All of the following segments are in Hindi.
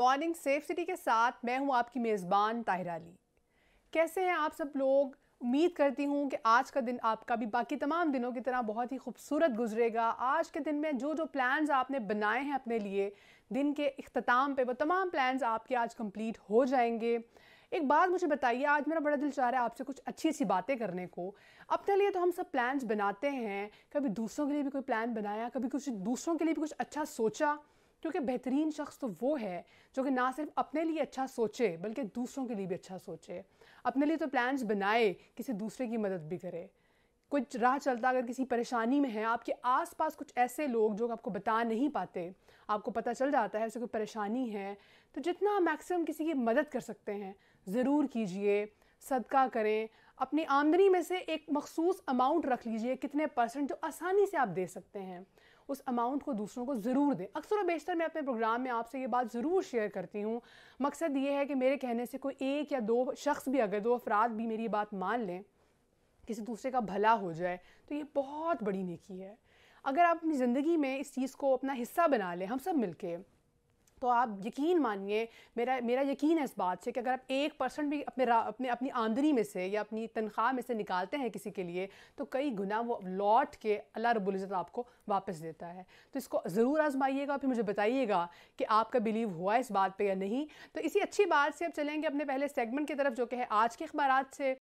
मॉर्निंग सेफ सिटी के साथ मैं हूं आपकी मेज़बान ताहिराली अली कैसे हैं आप सब लोग उम्मीद करती हूं कि आज का दिन आपका भी बाकी तमाम दिनों की तरह बहुत ही खूबसूरत गुजरेगा आज के दिन में जो जो प्लान्स आपने बनाए हैं अपने लिए दिन के अख्ताम पे वो तमाम प्लान्स आपके आज कंप्लीट हो जाएंगे एक बात मुझे बताइए आज मेरा बड़ा दिल चाह रहा है आपसे कुछ अच्छी अच्छी बातें करने को अपने लिए तो हम सब प्लान्स बनाते हैं कभी दूसरों के लिए भी कोई प्लान बनाया कभी कुछ दूसरों के लिए भी कुछ अच्छा सोचा क्योंकि बेहतरीन शख्स तो वो है जो कि ना सिर्फ अपने लिए अच्छा सोचे बल्कि दूसरों के लिए भी अच्छा सोचे अपने लिए तो प्लान्स बनाए किसी दूसरे की मदद भी करे कुछ राह चलता अगर किसी परेशानी में है आपके आसपास कुछ ऐसे लोग जो आपको बता नहीं पाते आपको पता चल जाता है ऐसे कोई परेशानी है तो जितना मैक्सिमम किसी की मदद कर सकते हैं ज़रूर कीजिए सदका करें अपनी आमदनी में से एक मखसूस अमाउंट रख लीजिए कितने परसेंट जो आसानी से आप दे सकते हैं उस अमाउंट को दूसरों को ज़रूर दें अक्सर बेशतर मैं अपने प्रोग्राम में आपसे ये बात ज़रूर शेयर करती हूँ मकसद ये है कि मेरे कहने से कोई एक या दो शख्स भी अगर दो अफराद भी मेरी बात मान लें किसी दूसरे का भला हो जाए तो ये बहुत बड़ी नेकी है अगर आप अपनी ज़िंदगी में इस चीज़ को अपना हिस्सा बना लें हम सब मिलके तो आप यकीन मानिए मेरा मेरा यकीन है इस बात से कि अगर आप एक परसेंट भी अपने अपने अपनी आमदनी में से या अपनी तनख्वाह में से निकालते हैं किसी के लिए तो कई गुना वो लौट के अल्लाह रबुल्ज़त आपको वापस देता है तो इसको ज़रूर आजमाइएगा फिर मुझे बताइएगा कि आपका बिलीव हुआ इस बात पर या नहीं तो इसी अच्छी बात से अब चलेंगे अपने पहले सेगमेंट की तरफ जो कि है आज के अखबार से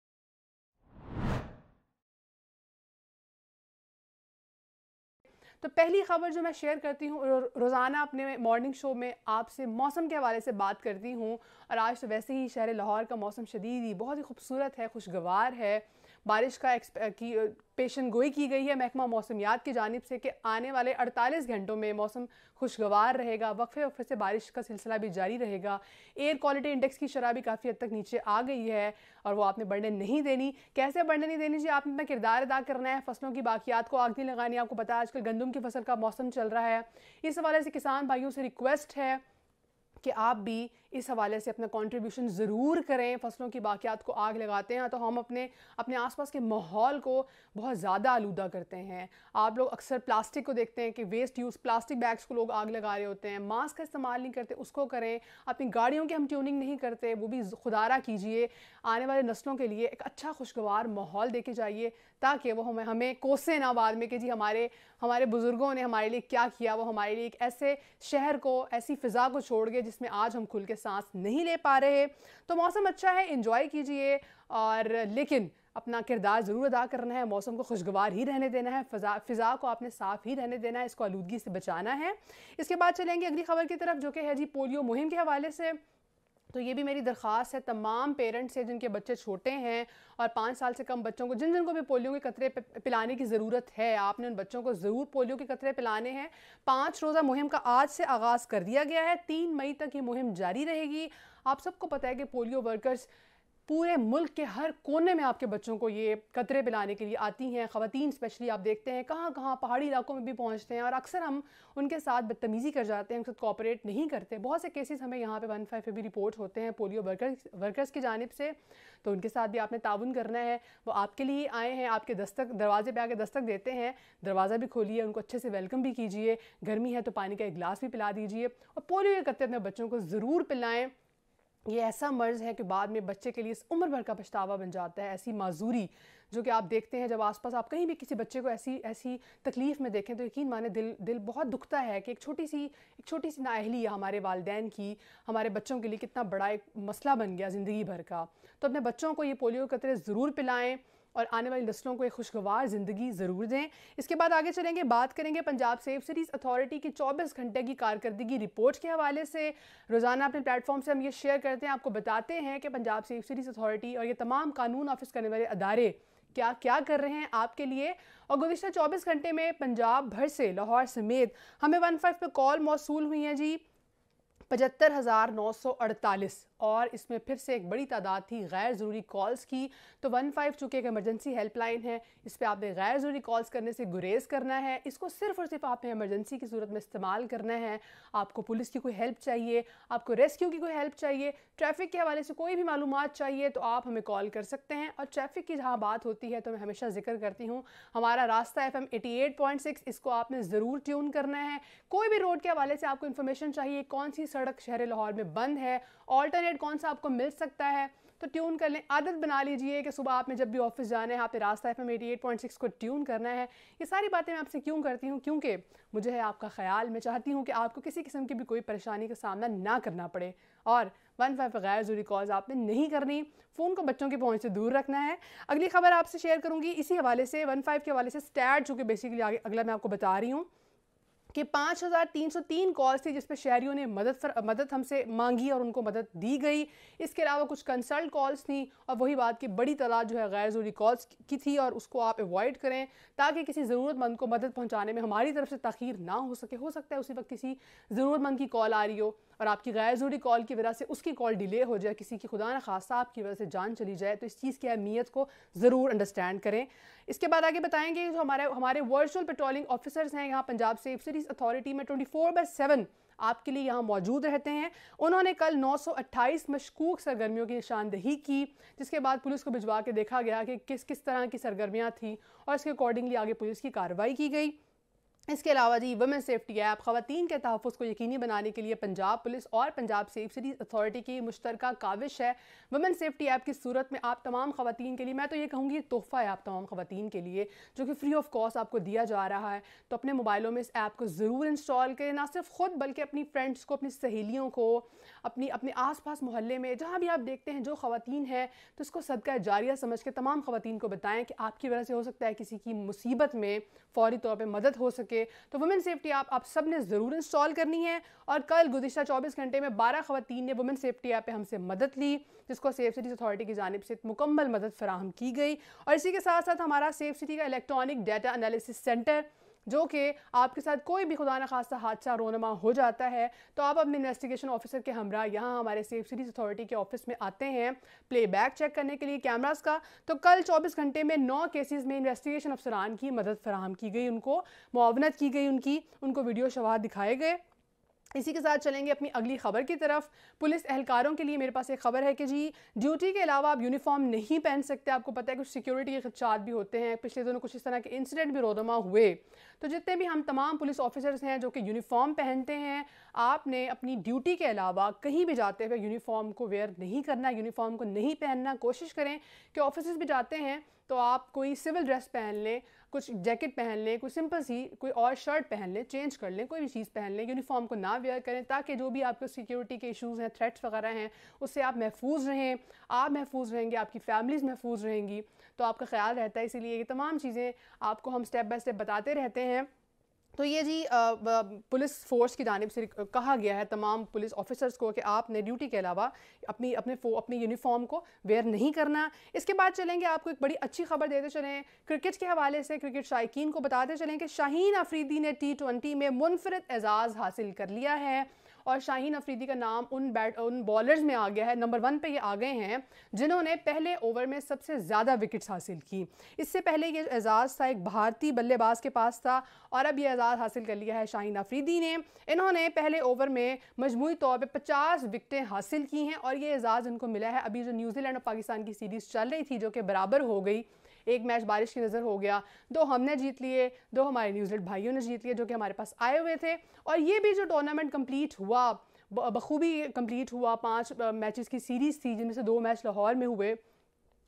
तो पहली खबर जो मैं शेयर करती हूँ रोज़ाना अपने मॉर्निंग शो में आपसे मौसम के हवाले से बात करती हूँ और आज तो वैसे ही शहर लाहौर का मौसम शदीद ही बहुत ही खूबसूरत है खुशगवार है बारिश का की पेशन गोई की गई है महकमा मौसमियात की जानब से कि आने वाले 48 घंटों में मौसम खुशगवार रहेगा वक्फे वक्फे से बारिश का सिलसिला भी जारी रहेगा एयर क्वालिटी इंडेक्स की शराबी काफ़ी हद तक नीचे आ गई है और वो आपने बढ़ने नहीं देनी कैसे बढ़ने नहीं देनी जी आपने अपना किरदार अदा करना है फसलों की बाकियात को आग नहीं लगानी आपको पता है आजकल गंदम की फसल का मौसम चल रहा है इस हवाले से किसान भाइयों से रिक्वेस्ट है कि आप भी इस हवाले से अपना कंट्रीब्यूशन ज़रूर करें फसलों की बाक़ियात को आग लगाते हैं तो हम अपने अपने आसपास के माहौल को बहुत ज़्यादा आलूदा करते हैं आप लोग अक्सर प्लास्टिक को देखते हैं कि वेस्ट यूज़ प्लास्टिक बैग्स को लोग आग लगा रहे होते हैं मास्क का इस्तेमाल नहीं करते उसको करें अपनी गाड़ियों की हम ट्यूनिंग नहीं करते वो भी खुदारा कीजिए आने वाले नस्लों के लिए एक अच्छा खुशगवार माहौल देके जाइए ताकि वो हमें हमें कोसे ना बाद में कि जी हमारे हमारे बुज़ुर्गों ने हमारे लिए क्या किया वो हमारे लिए एक ऐसे शहर को ऐसी फ़िज़ा को छोड़ गए जिसमें आज हम खुल के सांस नहीं ले पा रहे तो मौसम अच्छा है इंजॉय कीजिए और लेकिन अपना किरदार ज़रूर अदा करना है मौसम को खुशगवार ही रहने देना है फ़िज़ा फ़िज़ा को आपने साफ़ ही रहने देना है इसको आलूदगी से बचाना है इसके बाद चलेंगे अगली खबर की तरफ जो कि है जी पोलियो मुहिम के हवाले से तो ये भी मेरी दरख्वास्त है तमाम पेरेंट्स हैं जिनके बच्चे छोटे हैं और पाँच साल से कम बच्चों को जिन जिनको भी पोलियो के कतरे पिलाने की ज़रूरत है आपने उन बच्चों को ज़रूर पोलियो के कतरे पिलाने हैं पाँच रोज़ा मुहिम का आज से आगाज़ कर दिया गया है तीन मई तक ये मुहिम जारी रहेगी आप सबको पता है कि पोलियो वर्कर्स पूरे मुल्क के हर कोने में आपके बच्चों को ये कतरे पिलाने के लिए आती हैं ख़वान स्पेशली आप देखते हैं कहाँ कहाँ पहाड़ी इलाकों में भी पहुँचते हैं और अक्सर हम उनके साथ बदतमीज़ी कर जाते हैं उनके साथ कॉपरेट नहीं करते बहुत से केसेस हमें यहाँ पे वन फाइव भी रिपोर्ट होते हैं पोलियो वर्कर्स वर्कर्स की जानब से तो उनके साथ भी आपने ताउन करना है वो आपके लिए आए हैं आपके दस्तक दरवाजे पर आके दस्तक देते हैं दरवाज़ा भी खोलिए उनको अच्छे से वेलकम भी कीजिए गर्मी है तो पानी का एक गिलास भी पिला दीजिए और पोलियो के कतरे अपने बच्चों को ज़रूर पिलाएँ ये ऐसा मर्ज़ है कि बाद में बच्चे के लिए इस उम्र भर का पछतावा बन जाता है ऐसी माजूरी जो कि आप देखते हैं जब आसपास आप कहीं भी किसी बच्चे को ऐसी ऐसी तकलीफ़ में देखें तो यकीन माने दिल दिल बहुत दुखता है कि एक छोटी सी एक छोटी सी नाअहली हमारे वालदेन की हमारे बच्चों के लिए कितना बड़ा एक मसला बन गया ज़िंदगी भर का तो अपने बच्चों को ये पोलियो कतरे ज़रूर पिलाएँ और आने वाली नस्लों को एक खुशगवार ज़िंदगी ज़रूर दें इसके बाद आगे चलेंगे बात करेंगे पंजाब सेफ सीरीज़ अथॉरिटी की चौबीस घंटे की कारकर्दगी रिपोर्ट के हवाले से रोज़ाना अपने प्लेटफॉर्म से हम ये शेयर करते हैं आपको बताते हैं कि पंजाब सेफ सीरीज़ अथॉरिटी और ये तमाम कानून ऑफिस करने वाले अदारे क्या क्या कर रहे हैं आपके लिए और गुजशत चौबीस घंटे में पंजाब भर से लाहौर समेत हमें वन फाइव पर कॉल मौसू हुई हैं जी पचहत्तर हज़ार नौ सौ अड़तालीस और इसमें फिर से एक बड़ी तादाद थी गैर ज़रूरी कॉल्स की तो वन फाइव चूँकि एक इमरजेंसी हेल्पलाइन है इस पर आपने गैर ज़रूरी कॉल्स करने से गुरेज करना है इसको सिर्फ और सिर्फ आपने इमरजेंसी की सूरत में इस्तेमाल करना है आपको पुलिस की कोई हेल्प चाहिए आपको रेस्क्यू की कोई हेल्प चाहिए ट्रैफिक के हवाले से कोई भी मालूम चाहिए तो आप हमें कॉल कर सकते हैं और ट्रैफिक की जहाँ बात होती है तो मैं हमेशा जिक्र करती हूँ हमारा रास्ता एफ एम इसको आपने ज़रूर ट्यून करना है कोई भी रोड के हवाले से आपको इन्फॉर्मेशन चाहिए कौन सी सड़क शहर लाहौर में बंद है ऑल्टर प्लानट कौन सा आपको मिल सकता है तो ट्यून कर लें आदत बना लीजिए कि सुबह आपने जब भी ऑफिस जाना है आपने रास्ता एफ एम को ट्यून करना है ये सारी बातें मैं आपसे क्यों करती हूँ क्योंकि मुझे है आपका ख्याल मैं चाहती हूँ कि आपको किसी किस्म की भी कोई परेशानी का सामना ना करना पड़े और वन फाइव गैर जरूरी कॉल्स आपने नहीं करनी फ़ोन को बच्चों की पहुँच से दूर रखना है अगली खबर आपसे शेयर करूँगी इसी हवाले से वन फाइव के हवाले से स्टैट जो कि बेसिकली आगे अगला मैं आपको बता रही हूँ कि 5,303 कॉल्स थी जिसपे शहरियों ने मदद फर, मदद हमसे मांगी और उनको मदद दी गई इसके अलावा कुछ कंसल्ट कॉल्स थी और वही बात कि बड़ी तादाद जो है गैर ज़रूरी कॉल्स की थी और उसको आप अवॉइड करें ताकि किसी ज़रूरतमंद को मदद पहुँचाने में हमारी तरफ से तखीर ना हो सके हो सकता है उसी वक्त किसी ज़रूरतमंद की कॉल आ रही हो और आपकी गैर ज़रूरी कॉल की वजह से उसकी कॉल डिले हो जाए किसी की खुदा न खासा आपकी वजह से जान चली जाए तो इस चीज़ की अहमियत को ज़रूर अंडरस्टैंड करें इसके बाद आगे बताएंगे जो हमारे हमारे वर्चुअल पेट्रोलिंग ऑफिसर्स हैं यहाँ Punjab safe city police authority में 24 बाय सेवन आपके लिए यहाँ मौजूद रहते हैं उन्होंने कल 928 मशकूक सरगर्मियों की निशानदही की जिसके बाद पुलिस को भिजवा के देखा गया कि किस किस तरह की सरगर्मियाँ थी और इसके अकॉर्डिंगली आगे पुलिस की कार्रवाई की गई इसके अलावा जी वुमेन सेफ्टी ऐप खातन के तहफ़ को यकीनी बनाने के लिए पंजाब पुलिस और पंजाब सिटी अथॉरिटी की मुश्तरक काविश है वुमेन सेफ्टी ऐप की सूरत में आप तमाम खातन के लिए मैं तो ये कहूँगी तोहफ़ा है आप तमाम खातन के लिए जो कि फ्री ऑफ कॉस्ट आपको दिया जा रहा है तो अपने मोबाइलों में इस ऐप को ज़रूर इंस्टॉल करें ना सिर्फ ख़ुद बल्कि अपनी फ्रेंड्स को अपनी सहेलियों को अपनी अपने आस पास मोहल्ले में जहाँ भी आप देखते हैं जो खातन है तो इसको सदका जारिया समझ के तमाम खातन को बताएँ कि आपकी वजह से हो सकता है किसी की मुसीबत में फ़ौरी तौर पर मदद हो सके ओके तो वुमेन सेफ्टी ऐप आप सब ने ज़रूर इंस्टॉल करनी है और कल गुजशत चौबीस घंटे में बारह खवतन ने वुमेन सेफ्टी ऐप पर हमसे मदद ली जिसको सेफ सिटीज़ अथॉरिटी की जानब से मुकम्मल मदद फराहम की गई और इसी के साथ साथ हमारा सेफ सिटी का इलेक्ट्रॉनिक डाटा अनालिसिस सेंटर जो कि आपके साथ कोई भी खुदा न खासा हादसा रोनमा हो जाता है तो आप अपने इन्वेस्टिगेशन ऑफिसर के हमरा यहाँ हमारे सेफ सिटीज़ अथॉरिटी के ऑफिस में आते हैं प्लेबैक चेक करने के लिए कैमरास का तो कल 24 घंटे में नौ केसेस में इन्वेस्टिगेशन अफसरान की मदद फराहम की गई उनको मुआवनत की गई उनकी उनको वीडियो शवाह दिखाए गए इसी के साथ चलेंगे अपनी अगली खबर की तरफ पुलिस एहलकारों के लिए मेरे पास एक खबर है कि जी ड्यूटी के अलावा आप यूनिफॉर्म नहीं पहन सकते आपको पता है कुछ सिक्योरिटी के खदशात भी होते हैं पिछले दिनों कुछ इस तरह के इंसिडेंट भी रोदमा हुए तो जितने भी हम तमाम पुलिस ऑफिसर्स हैं जो कि यूनिफॉर्म पहनते हैं आपने अपनी ड्यूटी के अलावा कहीं भी जाते हुए यूनिफॉर्म को वेयर नहीं करना यूनिफॉर्म को नहीं पहनना कोशिश करें कि ऑफिस भी जाते हैं तो आप कोई सिविल ड्रेस पहन लें कुछ जैकेट पहन लें कोई सिंपल सी कोई और शर्ट पहन लें चेंज कर लें कोई भी चीज़ पहन लें यूनिफॉर्म को ना वेयर करें ताकि जो भी आपके सिक्योरिटी के इश्यूज़ हैं थ्रेट्स वगैरह हैं उससे आप महफूज रहें आप महफूज रहेंगे आपकी फैमिलीज़ महफूज रहेंगी तो आपका ख्याल रहता है इसीलिए ये तमाम चीज़ें आपको हम स्टेप बाय स्टेप बताते रहते हैं तो ये जी पुलिस फोर्स की जानब से कहा गया है तमाम पुलिस ऑफिसर्स को कि आपने ड्यूटी के अलावा अपनी अपने फो अपनी यूनिफॉर्म को वेयर नहीं करना इसके बाद चलेंगे आपको एक बड़ी अच्छी खबर देते चलें क्रिकेट के हवाले से क्रिकेट शायकीन को बताते चलें कि शाहीन आफरीदी ने टी ट्वेंटी में मुनफरद एजाज़ हासिल कर लिया है और शाहीन अफरीदी का नाम उन बैट उन बॉलर्स में आ गया है नंबर वन पे ये आ गए हैं जिन्होंने पहले ओवर में सबसे ज़्यादा विकेट्स हासिल की इससे पहले ये एजाज़ था एक भारतीय बल्लेबाज के पास था और अब ये एजाज़ हासिल कर लिया है शाहीन अफरीदी ने इन्होंने पहले ओवर में मजमू तौर पर पचास विकटें हासिल की हैं और ये एजाज़ इनको मिला है अभी जो न्यूजीलैंड और पाकिस्तान की सीरीज़ चल रही थी जो कि बराबर हो गई एक मैच बारिश की नज़र हो गया दो हमने जीत लिए दो हमारे न्यूजीलैंड भाइयों ने जीत लिए जो कि हमारे पास आए हुए थे और ये भी जो टूर्नामेंट कम्प्लीट हुआ बखूबी कम्प्लीट हुआ पाँच मैचेस की सीरीज़ थी जिनमें से दो मैच लाहौर में हुए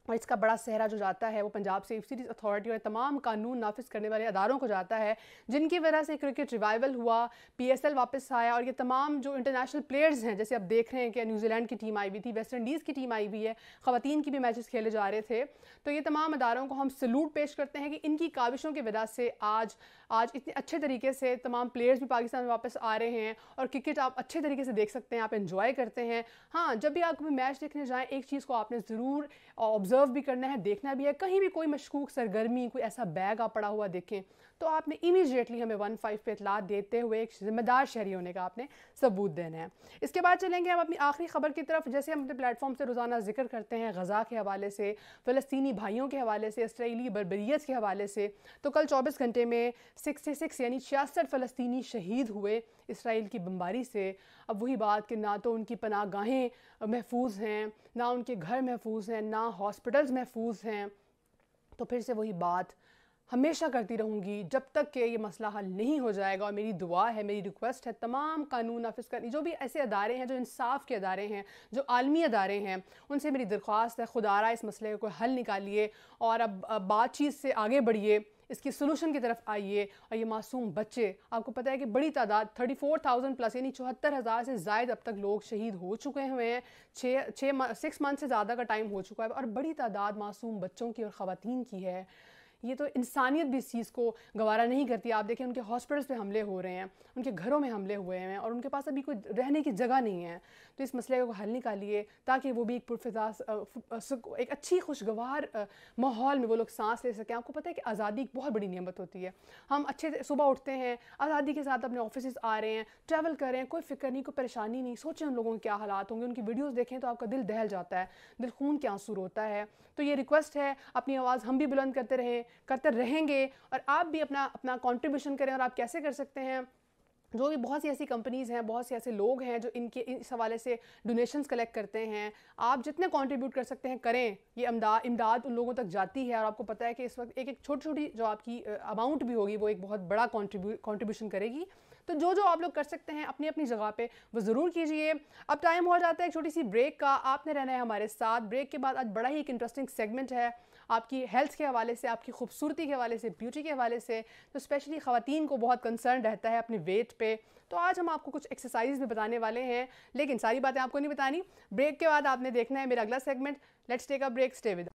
और इसका बड़ा सहरा जो जाता है वो पंजाब सीरीज अथॉरिटी और तमाम कानून नाफिज करने वाले अदारों को जाता है जिनकी वजह से क्रिकेट रिवाइवल हुआ पीएसएल वापस आया और ये तमाम जो इंटरनेशनल प्लेयर्स हैं जैसे आप देख रहे हैं कि न्यूजीलैंड की टीम आई हुई थी वेस्ट इंडीज़ की टीम आई हुई है ख़वान की भी मैचेस खेले जा रहे थे तो ये तमाम अदारों को हम सलूट पेश करते हैं कि इनकी काविशों की वजह से आज आज इतने अच्छे तरीके से तमाम प्लेयर्स भी पाकिस्तान में वापस आ रहे हैं और क्रिकेट आप अच्छे तरीके से देख सकते हैं आप इन्जॉय करते हैं हाँ जब भी आप मैच देखने जाएँ एक चीज़ को आपने ज़रूर ऑब्जर्व ऑब्ज़र्व भी करना है देखना भी है कहीं भी कोई मशकूक सरगर्मी कोई ऐसा बैग आप पड़ा हुआ देखें तो आपने इमीजिएटली हमें वन फाइव पे इतला देते हुए एक जिम्मेदार शहरी होने का आपने सबूत देना है इसके बाद चलेंगे हम अपनी आखिरी खबर की तरफ जैसे हम अपने प्लेटफॉर्म से रोज़ाना जिक्र करते हैं गज़ा के हवाले से फ़लस्तनी भाइयों के हवाले से इसराइली बरबरीत के हवाले से तो कल चौबीस घंटे में सिक्सटी सिक्स यानी छियासठ फ़लस्तनी शहीद हुए इसराइल की बम्बारी से अब वही बात कि ना तो उनकी पनाह गाहें महफूज हैं ना उनके घर महफूज हैं ना हॉस्पिटल्स महफूज हैं तो फिर से वही बात हमेशा करती रहूँगी जब तक कि ये मसला हल नहीं हो जाएगा और मेरी दुआ है मेरी रिक्वेस्ट है तमाम कानून नाफिज करनी जो भी ऐसे अदारे हैं जो इंसाफ के अदारे हैं जो आलमी अदारे हैं उनसे मेरी दरख्वास्त है खुदारा इस मसले को हल निकालिए और अब बातचीत से आगे बढ़िए इसकी सोलूशन की तरफ आइए और ये मासूम बच्चे आपको पता है कि बड़ी तादाद 34,000 प्लस यानी चौहत्तर हज़ार से जायद अब तक लोग शहीद हो चुके हुए हैं छः छः सिक्स मंथ से ज़्यादा का टाइम हो चुका है और बड़ी तादाद मासूम बच्चों की और ख़वान की है ये तो इंसानियत भी इस चीज़ को गवारा नहीं करती आप देखें उनके हॉस्पिटल्स पे हमले हो रहे हैं उनके घरों में हमले हुए हैं और उनके पास अभी कोई रहने की जगह नहीं है तो इस मसले को हल निकालिए ताकि वो भी एक पुरफिजा एक अच्छी खुशगवार माहौल में वो लोग सांस ले सकें आपको पता है कि आज़ादी एक बहुत बड़ी नियमत होती है हम अच्छे से सुबह उठते हैं आज़ादी के साथ अपने ऑफिस आ रहे हैं ट्रैवल कर रहे हैं कोई फिक्र नहीं कोई परेशानी नहीं सोचें उन लोगों के क्या हालात होंगे उनकी वीडियोज़ देखें तो आपका दिल दहल जाता है दिल खून के आंसू रोता है तो ये रिक्वेस्ट है अपनी आवाज़ हम भी बुलंद करते रहें करते रहेंगे और आप भी अपना अपना कॉन्ट्रीब्यूशन करें और आप कैसे कर सकते हैं जो भी बहुत सी ऐसी कंपनीज़ हैं बहुत से ऐसे लोग हैं जो इनके इस हवाले से डोनेशंस कलेक्ट करते हैं आप जितने कंट्रीब्यूट कर सकते हैं करें ये अमदाद इमदाद उन लोगों तक जाती है और आपको पता है कि इस वक्त एक एक छोटी छोटी जो आपकी अमाउंट भी होगी वो एक बहुत बड़ा कॉन्ट्रीब्यू कॉन्ट्रीब्यूशन करेगी तो जो जो आप लोग कर सकते हैं अपनी अपनी जगह पे वो ज़रूर कीजिए अब टाइम हो जाता है एक छोटी सी ब्रेक का आपने रहना है हमारे साथ ब्रेक के बाद आज बड़ा ही एक इंटरेस्टिंग सेगमेंट है आपकी हेल्थ के हवाले से आपकी खूबसूरती के हवाले से ब्यूटी के हवाले से तो स्पेशली ख़वान को बहुत कंसर्न रहता है अपने वेट पर तो आज हम आपको कुछ एक्सरसाइज भी बताने वाले हैं लेकिन सारी बातें आपको नहीं बतानी ब्रेक के बाद आपने देखना है मेरा अगला segment let's take a break stay with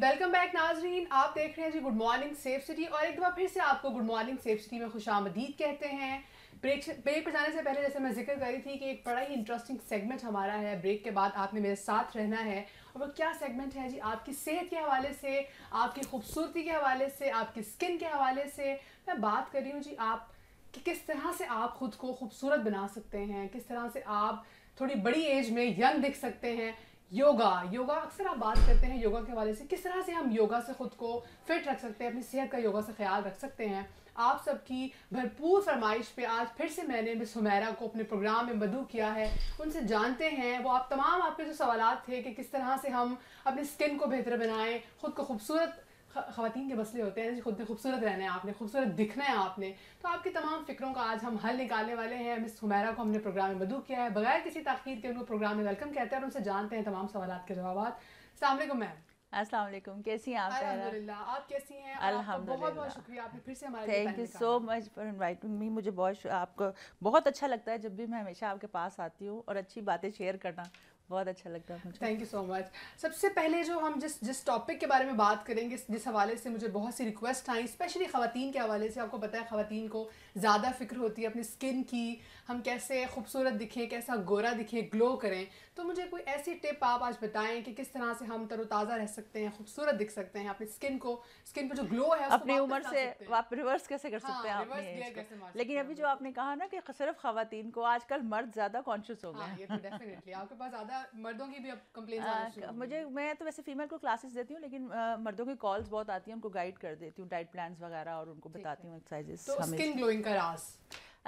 welcome back नाजरीन आप देख रहे हैं जी गुड मॉर्निंग सेफ सिटी और एक बार फिर से आपको गुड मॉर्निंग सेफ सिटी में खुश आमदीद कहते हैं ब्रेक ब्रेक पर जाने से पहले जैसे मैं जिक्र कर रही थी कि एक बड़ा ही इंटरेस्टिंग सेगमेंट हमारा है ब्रेक के बाद आपने मेरे साथ रहना है और वो क्या सेगमेंट है जी आपकी सेहत के हवाले से आपकी खूबसूरती के हवाले से आपकी स्किन के हवाले से मैं बात कर रही हूँ जी आप कि किस तरह से आप ख़ुद को खूबसूरत बना सकते हैं किस तरह से आप थोड़ी बड़ी एज में यंग दिख सकते हैं योगा योगा अक्सर आप बात करते हैं योगा के हवाले से किस तरह से हम योगा से ख़ुद को फिट रख सकते हैं अपनी सेहत का योगा से ख्याल रख सकते हैं आप सबकी भरपूर फरमाइश पे आज फिर से मैंने मिस हुमैरा को अपने प्रोग्राम में मदू किया है उनसे जानते हैं वो आप तमाम आपके जो सवाल थे कि किस तरह से हम अपनी स्किन को बेहतर बनाएं ख़ुद को खूबसूरत खातन के मसले होते हैं जैसे खुद खूबसूरत रहना है आपने खूबसूरत दिखना है आपने तो आपकी तमाम फ़िक्रों का आज हम हल निकालने वाले हैं मिस हुमैरा को हमने प्रोग्राम में मदू किया है बगैर किसी तखीर के उनको प्रोग्राम में वेलकम कहते हैं और उनसे जानते हैं तमाम सवाल के जवाब अल्लाम मैम अस्सलाम वालेकुम कैसी हैं आप अलहमदिल्ला आप कैसी हैं अल्हम्दुलिल्लाह बहुत बहुत शुक्रिया आपने फिर से हमारे thank you so much for inviting me मुझे बहुत आपको बहुत अच्छा लगता है जब भी मैं हमेशा आपके पास आती हूँ और अच्छी बातें शेयर करना बहुत अच्छा लगता है थैंक यू सो मच सबसे पहले जो हम जिस जिस टॉपिक के बारे में बात करेंगे जिस हवाले से मुझे बहुत सी रिक्वेस्ट आई स्पेशली ख़वान के हवाले से आपको पता है ख़वान को ज़्यादा फिक्र होती है अपनी स्किन की हम कैसे खूबसूरत दिखें कैसा गोरा दिखें ग्लो करें तो मुझे कोई ऐसी टिप आप आज बताएं कि किस तरह से हम तरोताज़ा रह सकते हैं खूबसूरत दिख सकते हैं अपनी स्किन को स्किन पर जो ग्लो है अपनी उम्र से आप रिवर्स कैसे कर सकते हैं हाँ, आप लेकिन अभी जो आपने कहा ना कि सिर्फ खातन को आजकल मर्द ज़्यादा कॉन्शियस हो गए हाँ, तो आपके पास ज़्यादा मर्दों की भी कंप्लेन हाँ, मुझे मैं तो वैसे फीमेल को क्लासेस देती हूँ लेकिन मर्दों की कॉल्स बहुत आती हैं उनको गाइड कर देती हूँ डाइट प्लान वगैरह और उनको बताती हूँ एक्सरसाइजेस तो स्किन ग्लोइंग का राज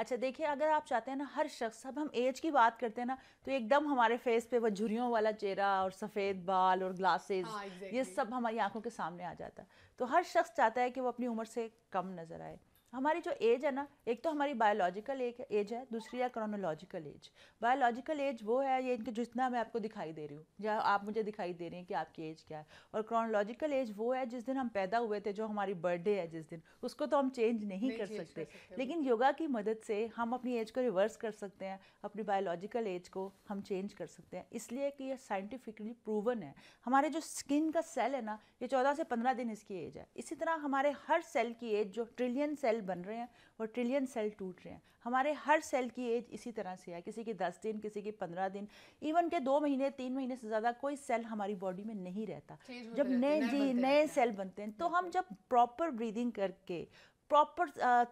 अच्छा देखिए अगर आप चाहते हैं ना हर शख्स अब हम एज की बात करते हैं ना तो एकदम हमारे फेस पे वो झुरियों वाला चेहरा और सफ़ेद बाल और ग्लासेस हाँ, exactly. ये सब हमारी आंखों के सामने आ जाता है तो हर शख्स चाहता है कि वो अपनी उम्र से कम नज़र आए हमारी जो एज है ना एक तो हमारी बायोलॉजिकल एज है दूसरी है क्रोनोलॉजिकल एज बायोलॉजिकल एज वो है ये इनके जितना मैं आपको दिखाई दे रही हूँ या आप मुझे दिखाई दे रहे हैं कि आपकी एज क्या है और क्रोनोलॉजिकल एज वो है जिस दिन हम पैदा हुए थे जो हमारी बर्थडे है जिस दिन उसको तो हम चेंज नहीं, नहीं कर, चेंज सकते। कर सकते लेकिन योगा की मदद से हम अपनी एज को रिवर्स कर सकते हैं अपनी बायोलॉजिकल एज को हम चेंज कर सकते हैं इसलिए कि यह साइंटिफिकली प्रूवन है हमारे जो स्किन का सेल है ना ये चौदह से पंद्रह दिन इसकी एज है इसी तरह हमारे हर सेल की एज जो ट्रिलियन सेल बन रहे हैं और ट्रिलियन सेल टूट रहे हैं हमारे हर सेल की एज इसी तरह से है किसी की दस दिन किसी की पंद्रह दिन इवन के दो महीने तीन महीने से ज़्यादा कोई सेल हमारी बॉडी में नहीं रहता जब नए जी नए सेल बनते हैं तो हम जब प्रॉपर ब्रीदिंग करके प्रॉपर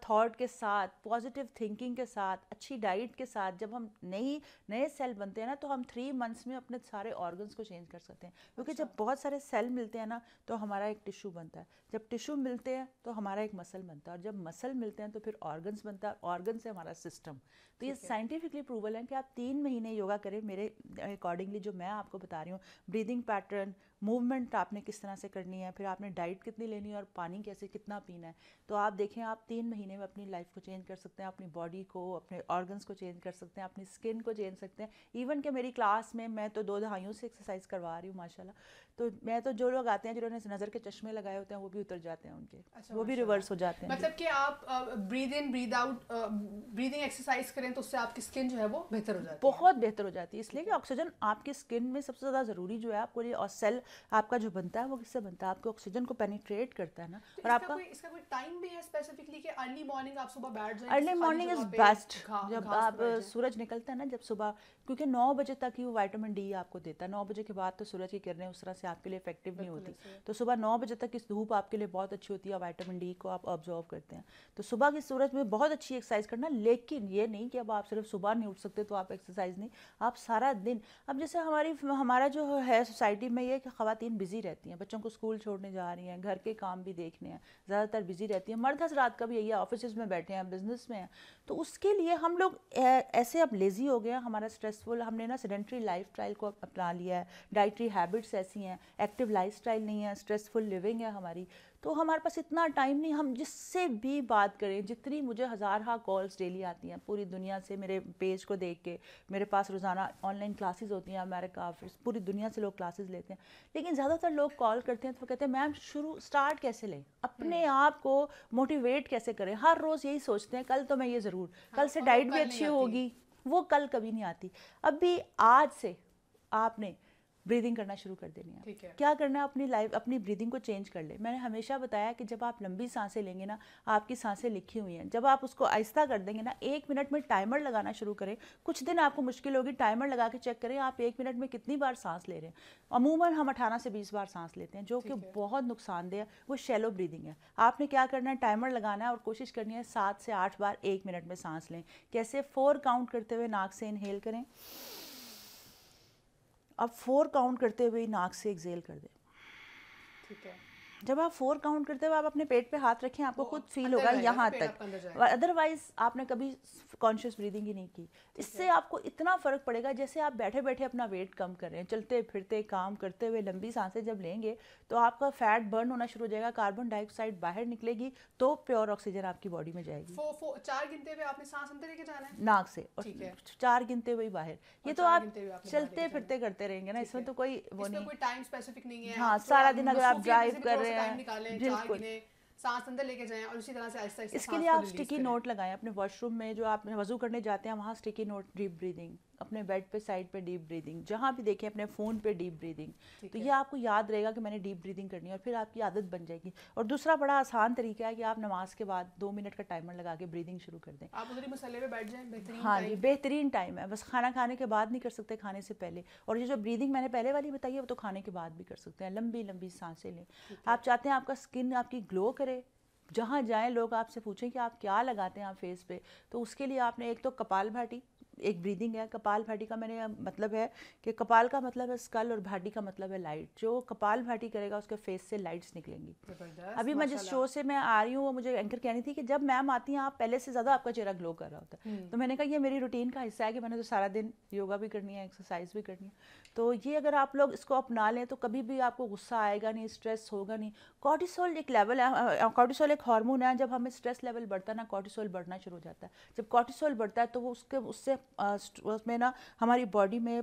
थॉट uh, के साथ पॉजिटिव थिंकिंग के साथ अच्छी डाइट के साथ जब हम नई नए सेल बनते हैं ना तो हम थ्री मंथ्स में अपने सारे ऑर्गन्स को चेंज कर सकते हैं क्योंकि अच्छा। जब बहुत सारे सेल मिलते हैं ना तो हमारा एक टिश्यू बनता है जब टिश्यू मिलते हैं तो हमारा एक मसल बनता है और जब मसल मिलते हैं तो फिर ऑर्गन्स बनता है ऑर्गन से हमारा सिस्टम तो ये साइंटिफिकली प्रूवल है कि आप तीन महीने योगा करें मेरे अकॉर्डिंगली जो मैं आपको बता रही हूँ ब्रीदिंग पैटर्न मूवमेंट आपने किस तरह से करनी है फिर आपने डाइट कितनी लेनी है और पानी कैसे कितना पीना है तो आप देखें आप तीन महीने में अपनी लाइफ को चेंज कर सकते हैं अपनी बॉडी को अपने ऑर्गन्स को चेंज कर सकते हैं अपनी स्किन को चेंज सकते हैं इवन कि मेरी क्लास में मैं तो दो दहाइयों से एक्सरसाइज करवा रही हूँ माशाल्लाह तो मैं तो जो लोग आते हैं जिन्होंने नज़र के चश्मे लगाए होते हैं वो भी उतर जाते हैं उनके अच्छा, वो भी रिवर्स हो जाते हैं मतलब कि आप breathe in breathe out breathing exercise करें तो उससे आपकी स्किन जो है वो बेहतर हो जाती है बहुत बेहतर हो जाती है इसलिए कि ऑक्सीजन आपकी स्किन में सबसे ज़्यादा ज़रूरी जो है आपको लिए और सेल आपका जो बनता है वो किससे बनता है आपके ऑक्सीजन को पेनिट्रेट करता है ना तो और आपका इसका कोई टाइम भी है स्पेसिफिकली कि अर्ली मॉर्निंग आप सुबह बैठ जाए अर्ली मॉर्निंग इज बेस्ट जब आप सूरज निकलता है ना जब सुबह क्योंकि नौ बजे तक ही वो वाइटामिन डी आपको देता है नौ बजे के बाद तो सूरज की किरणें उस तरह से से आपके लिए इफेक्टिव नहीं होती तो सुबह नौ बजे तक इस धूप आपके लिए बहुत अच्छी होती है वाइटामिन डी को आप ऑब्जॉर्व करते हैं तो सुबह की सूरज में बहुत अच्छी एक्सरसाइज करना लेकिन ये नहीं कि अब आप सिर्फ सुबह नहीं उठ सकते तो आप एक्सरसाइज नहीं आप सारा दिन अब जैसे हमारी हमारा जो है सोसाइटी में ये कि खातन बिज़ी रहती हैं बच्चों को स्कूल छोड़ने जा रही हैं घर के काम भी देखने हैं ज़्यादातर बिज़ी रहती हैं मर्द हजरात का भी यही है ऑफिस में बैठे हैं बिजनेस में हैं तो उसके लिए हम लोग ऐसे अब लेज़ी हो गए हैं हमारा स्ट्रेसफुल हमने ना सेडेंट्री लाइफ स्टाइल को अपना लिया है डाइटरी हैबिट्स ऐसी हैं हैं एक्टिव लाइफस्टाइल नहीं है स्ट्रेसफुल लिविंग है हमारी तो हमारे पास इतना टाइम नहीं हम जिससे भी बात करें जितनी मुझे हज़ार हाँ कॉल्स डेली आती हैं पूरी दुनिया से मेरे पेज को देख के मेरे पास रोज़ाना ऑनलाइन क्लासेस होती हैं अमेरिका फिर पूरी दुनिया से लोग क्लासेस लेते हैं लेकिन ज़्यादातर लोग कॉल करते हैं तो कहते हैं मैम शुरू स्टार्ट कैसे लें अपने हम्म। आप को मोटिवेट कैसे करें हर रोज़ यही सोचते हैं कल तो मैं ये ज़रूर हाँ, कल से डाइट भी अच्छी होगी वो कल कभी नहीं आती अभी आज से आपने ब्रीदिंग करना शुरू कर देनी है, है। क्या करना है अपनी लाइफ अपनी ब्रीदिंग को चेंज कर ले मैंने हमेशा बताया कि जब आप लंबी सांसें लेंगे ना आपकी सांसें लिखी हुई हैं जब आप उसको आहिस्ता कर देंगे ना एक मिनट में टाइमर लगाना शुरू करें कुछ दिन आपको मुश्किल होगी टाइमर लगा के चेक करें आप एक मिनट में कितनी बार सांस ले रहे हैं अमूमन हम अठारह से बीस बार सांस लेते हैं जो कि बहुत नुकसानदेह है वो शेलो ब्रीदिंग है आपने क्या करना है टाइमर लगाना है और कोशिश करनी है सात से आठ बार एक मिनट में सांस लें कैसे फोर काउंट करते हुए नाक से इनहेल करें अब फोर काउंट करते हुए नाक से एक्सेल कर दें ठीक है जब आप फोर काउंट करते हुए आप अपने पेट पे हाथ रखें आपको खुद फील होगा यहाँ तक अदरवाइज आपने कभी कॉन्शियस ब्रीदिंग ही नहीं की इससे आपको इतना फ़र्क पड़ेगा जैसे आप बैठे बैठे अपना वेट कम कर रहे हैं चलते फिरते काम करते हुए लंबी सांसें जब लेंगे तो आपका फैट बर्न होना शुरू हो जाएगा कार्बन डाइऑक्साइड बाहर निकलेगी तो प्योर ऑक्सीजन आपकी बॉडी में जाएगी चार गिनते हुए आपने सांस अंदर लेके जाना नाक से और चार गिनते हुए बाहर ये तो आप चलते फिरते करते रहेंगे ना इसमें तो कोई वो नहीं टाइम स्पेसिफिक नहीं है हाँ सारा दिन अगर आप ड्राइव कर तो रहे हैं टाइम निकालें सांस अंदर लेके जाएं और उसी तरह से आहिस्ता इसके लिए आप स्टिकी नोट लगाएं अपने वॉशरूम में जो आप वजू करने जाते हैं वहाँ स्टिकी नोट डीप ब्रीदिंग अपने बेड पे साइड पे डीप ब्रीदिंग जहाँ भी देखें अपने फ़ोन पे डीप ब्रीदिंग तो ये आपको याद रहेगा कि मैंने डीप ब्रीदिंग करनी है और फिर आपकी आदत बन जाएगी और दूसरा बड़ा आसान तरीका है कि आप नमाज के बाद दो मिनट का टाइमर लगा के ब्रीदिंग शुरू कर दें आप उधर मसाले पे बैठ जाएं हाँ जी बेहतरीन टाइम है बस खाना खाने के बाद नहीं कर सकते खाने से पहले और ये जो ब्रीदिंग मैंने पहले वाली बताई है वो तो खाने के बाद भी कर सकते हैं लंबी लंबी सांसें लें आप चाहते हैं आपका स्किन आपकी ग्लो करे जहाँ जाएँ लोग आपसे पूछें कि आप क्या लगाते हैं आप फेस पे तो उसके लिए आपने एक तो कपाल भाटी एक ब्रीदिंग है कपाल भाटी का मैंने मतलब है कि कपाल का मतलब है स्कल और भाटी का मतलब है लाइट जो कपाल भाटी करेगा उसके फेस से लाइट्स निकलेंगी अभी मैं जिस शो से मैं आ रही हूँ वो मुझे एंकर कहनी थी कि जब मैम आती हैं आप पहले से ज़्यादा आपका चेहरा ग्लो कर रहा होता है हम्म। तो मैंने कहा ये मेरी रूटीन का हिस्सा है कि मैंने तो सारा दिन योगा भी करनी है एक्सरसाइज भी करनी है तो ये अगर आप लोग इसको अपना लें तो कभी भी आपको गुस्सा आएगा नहीं स्ट्रेस होगा नहीं कॉर्टिसोल एक लेवल है कॉर्टिसोल एक हार्मोन है जब हमें स्ट्रेस लेवल बढ़ता है ना कॉर्टिसोल बढ़ना शुरू हो जाता है जब कॉर्टिसोल बढ़ता है तो वो उसके उससे उसमें ना हमारी बॉडी में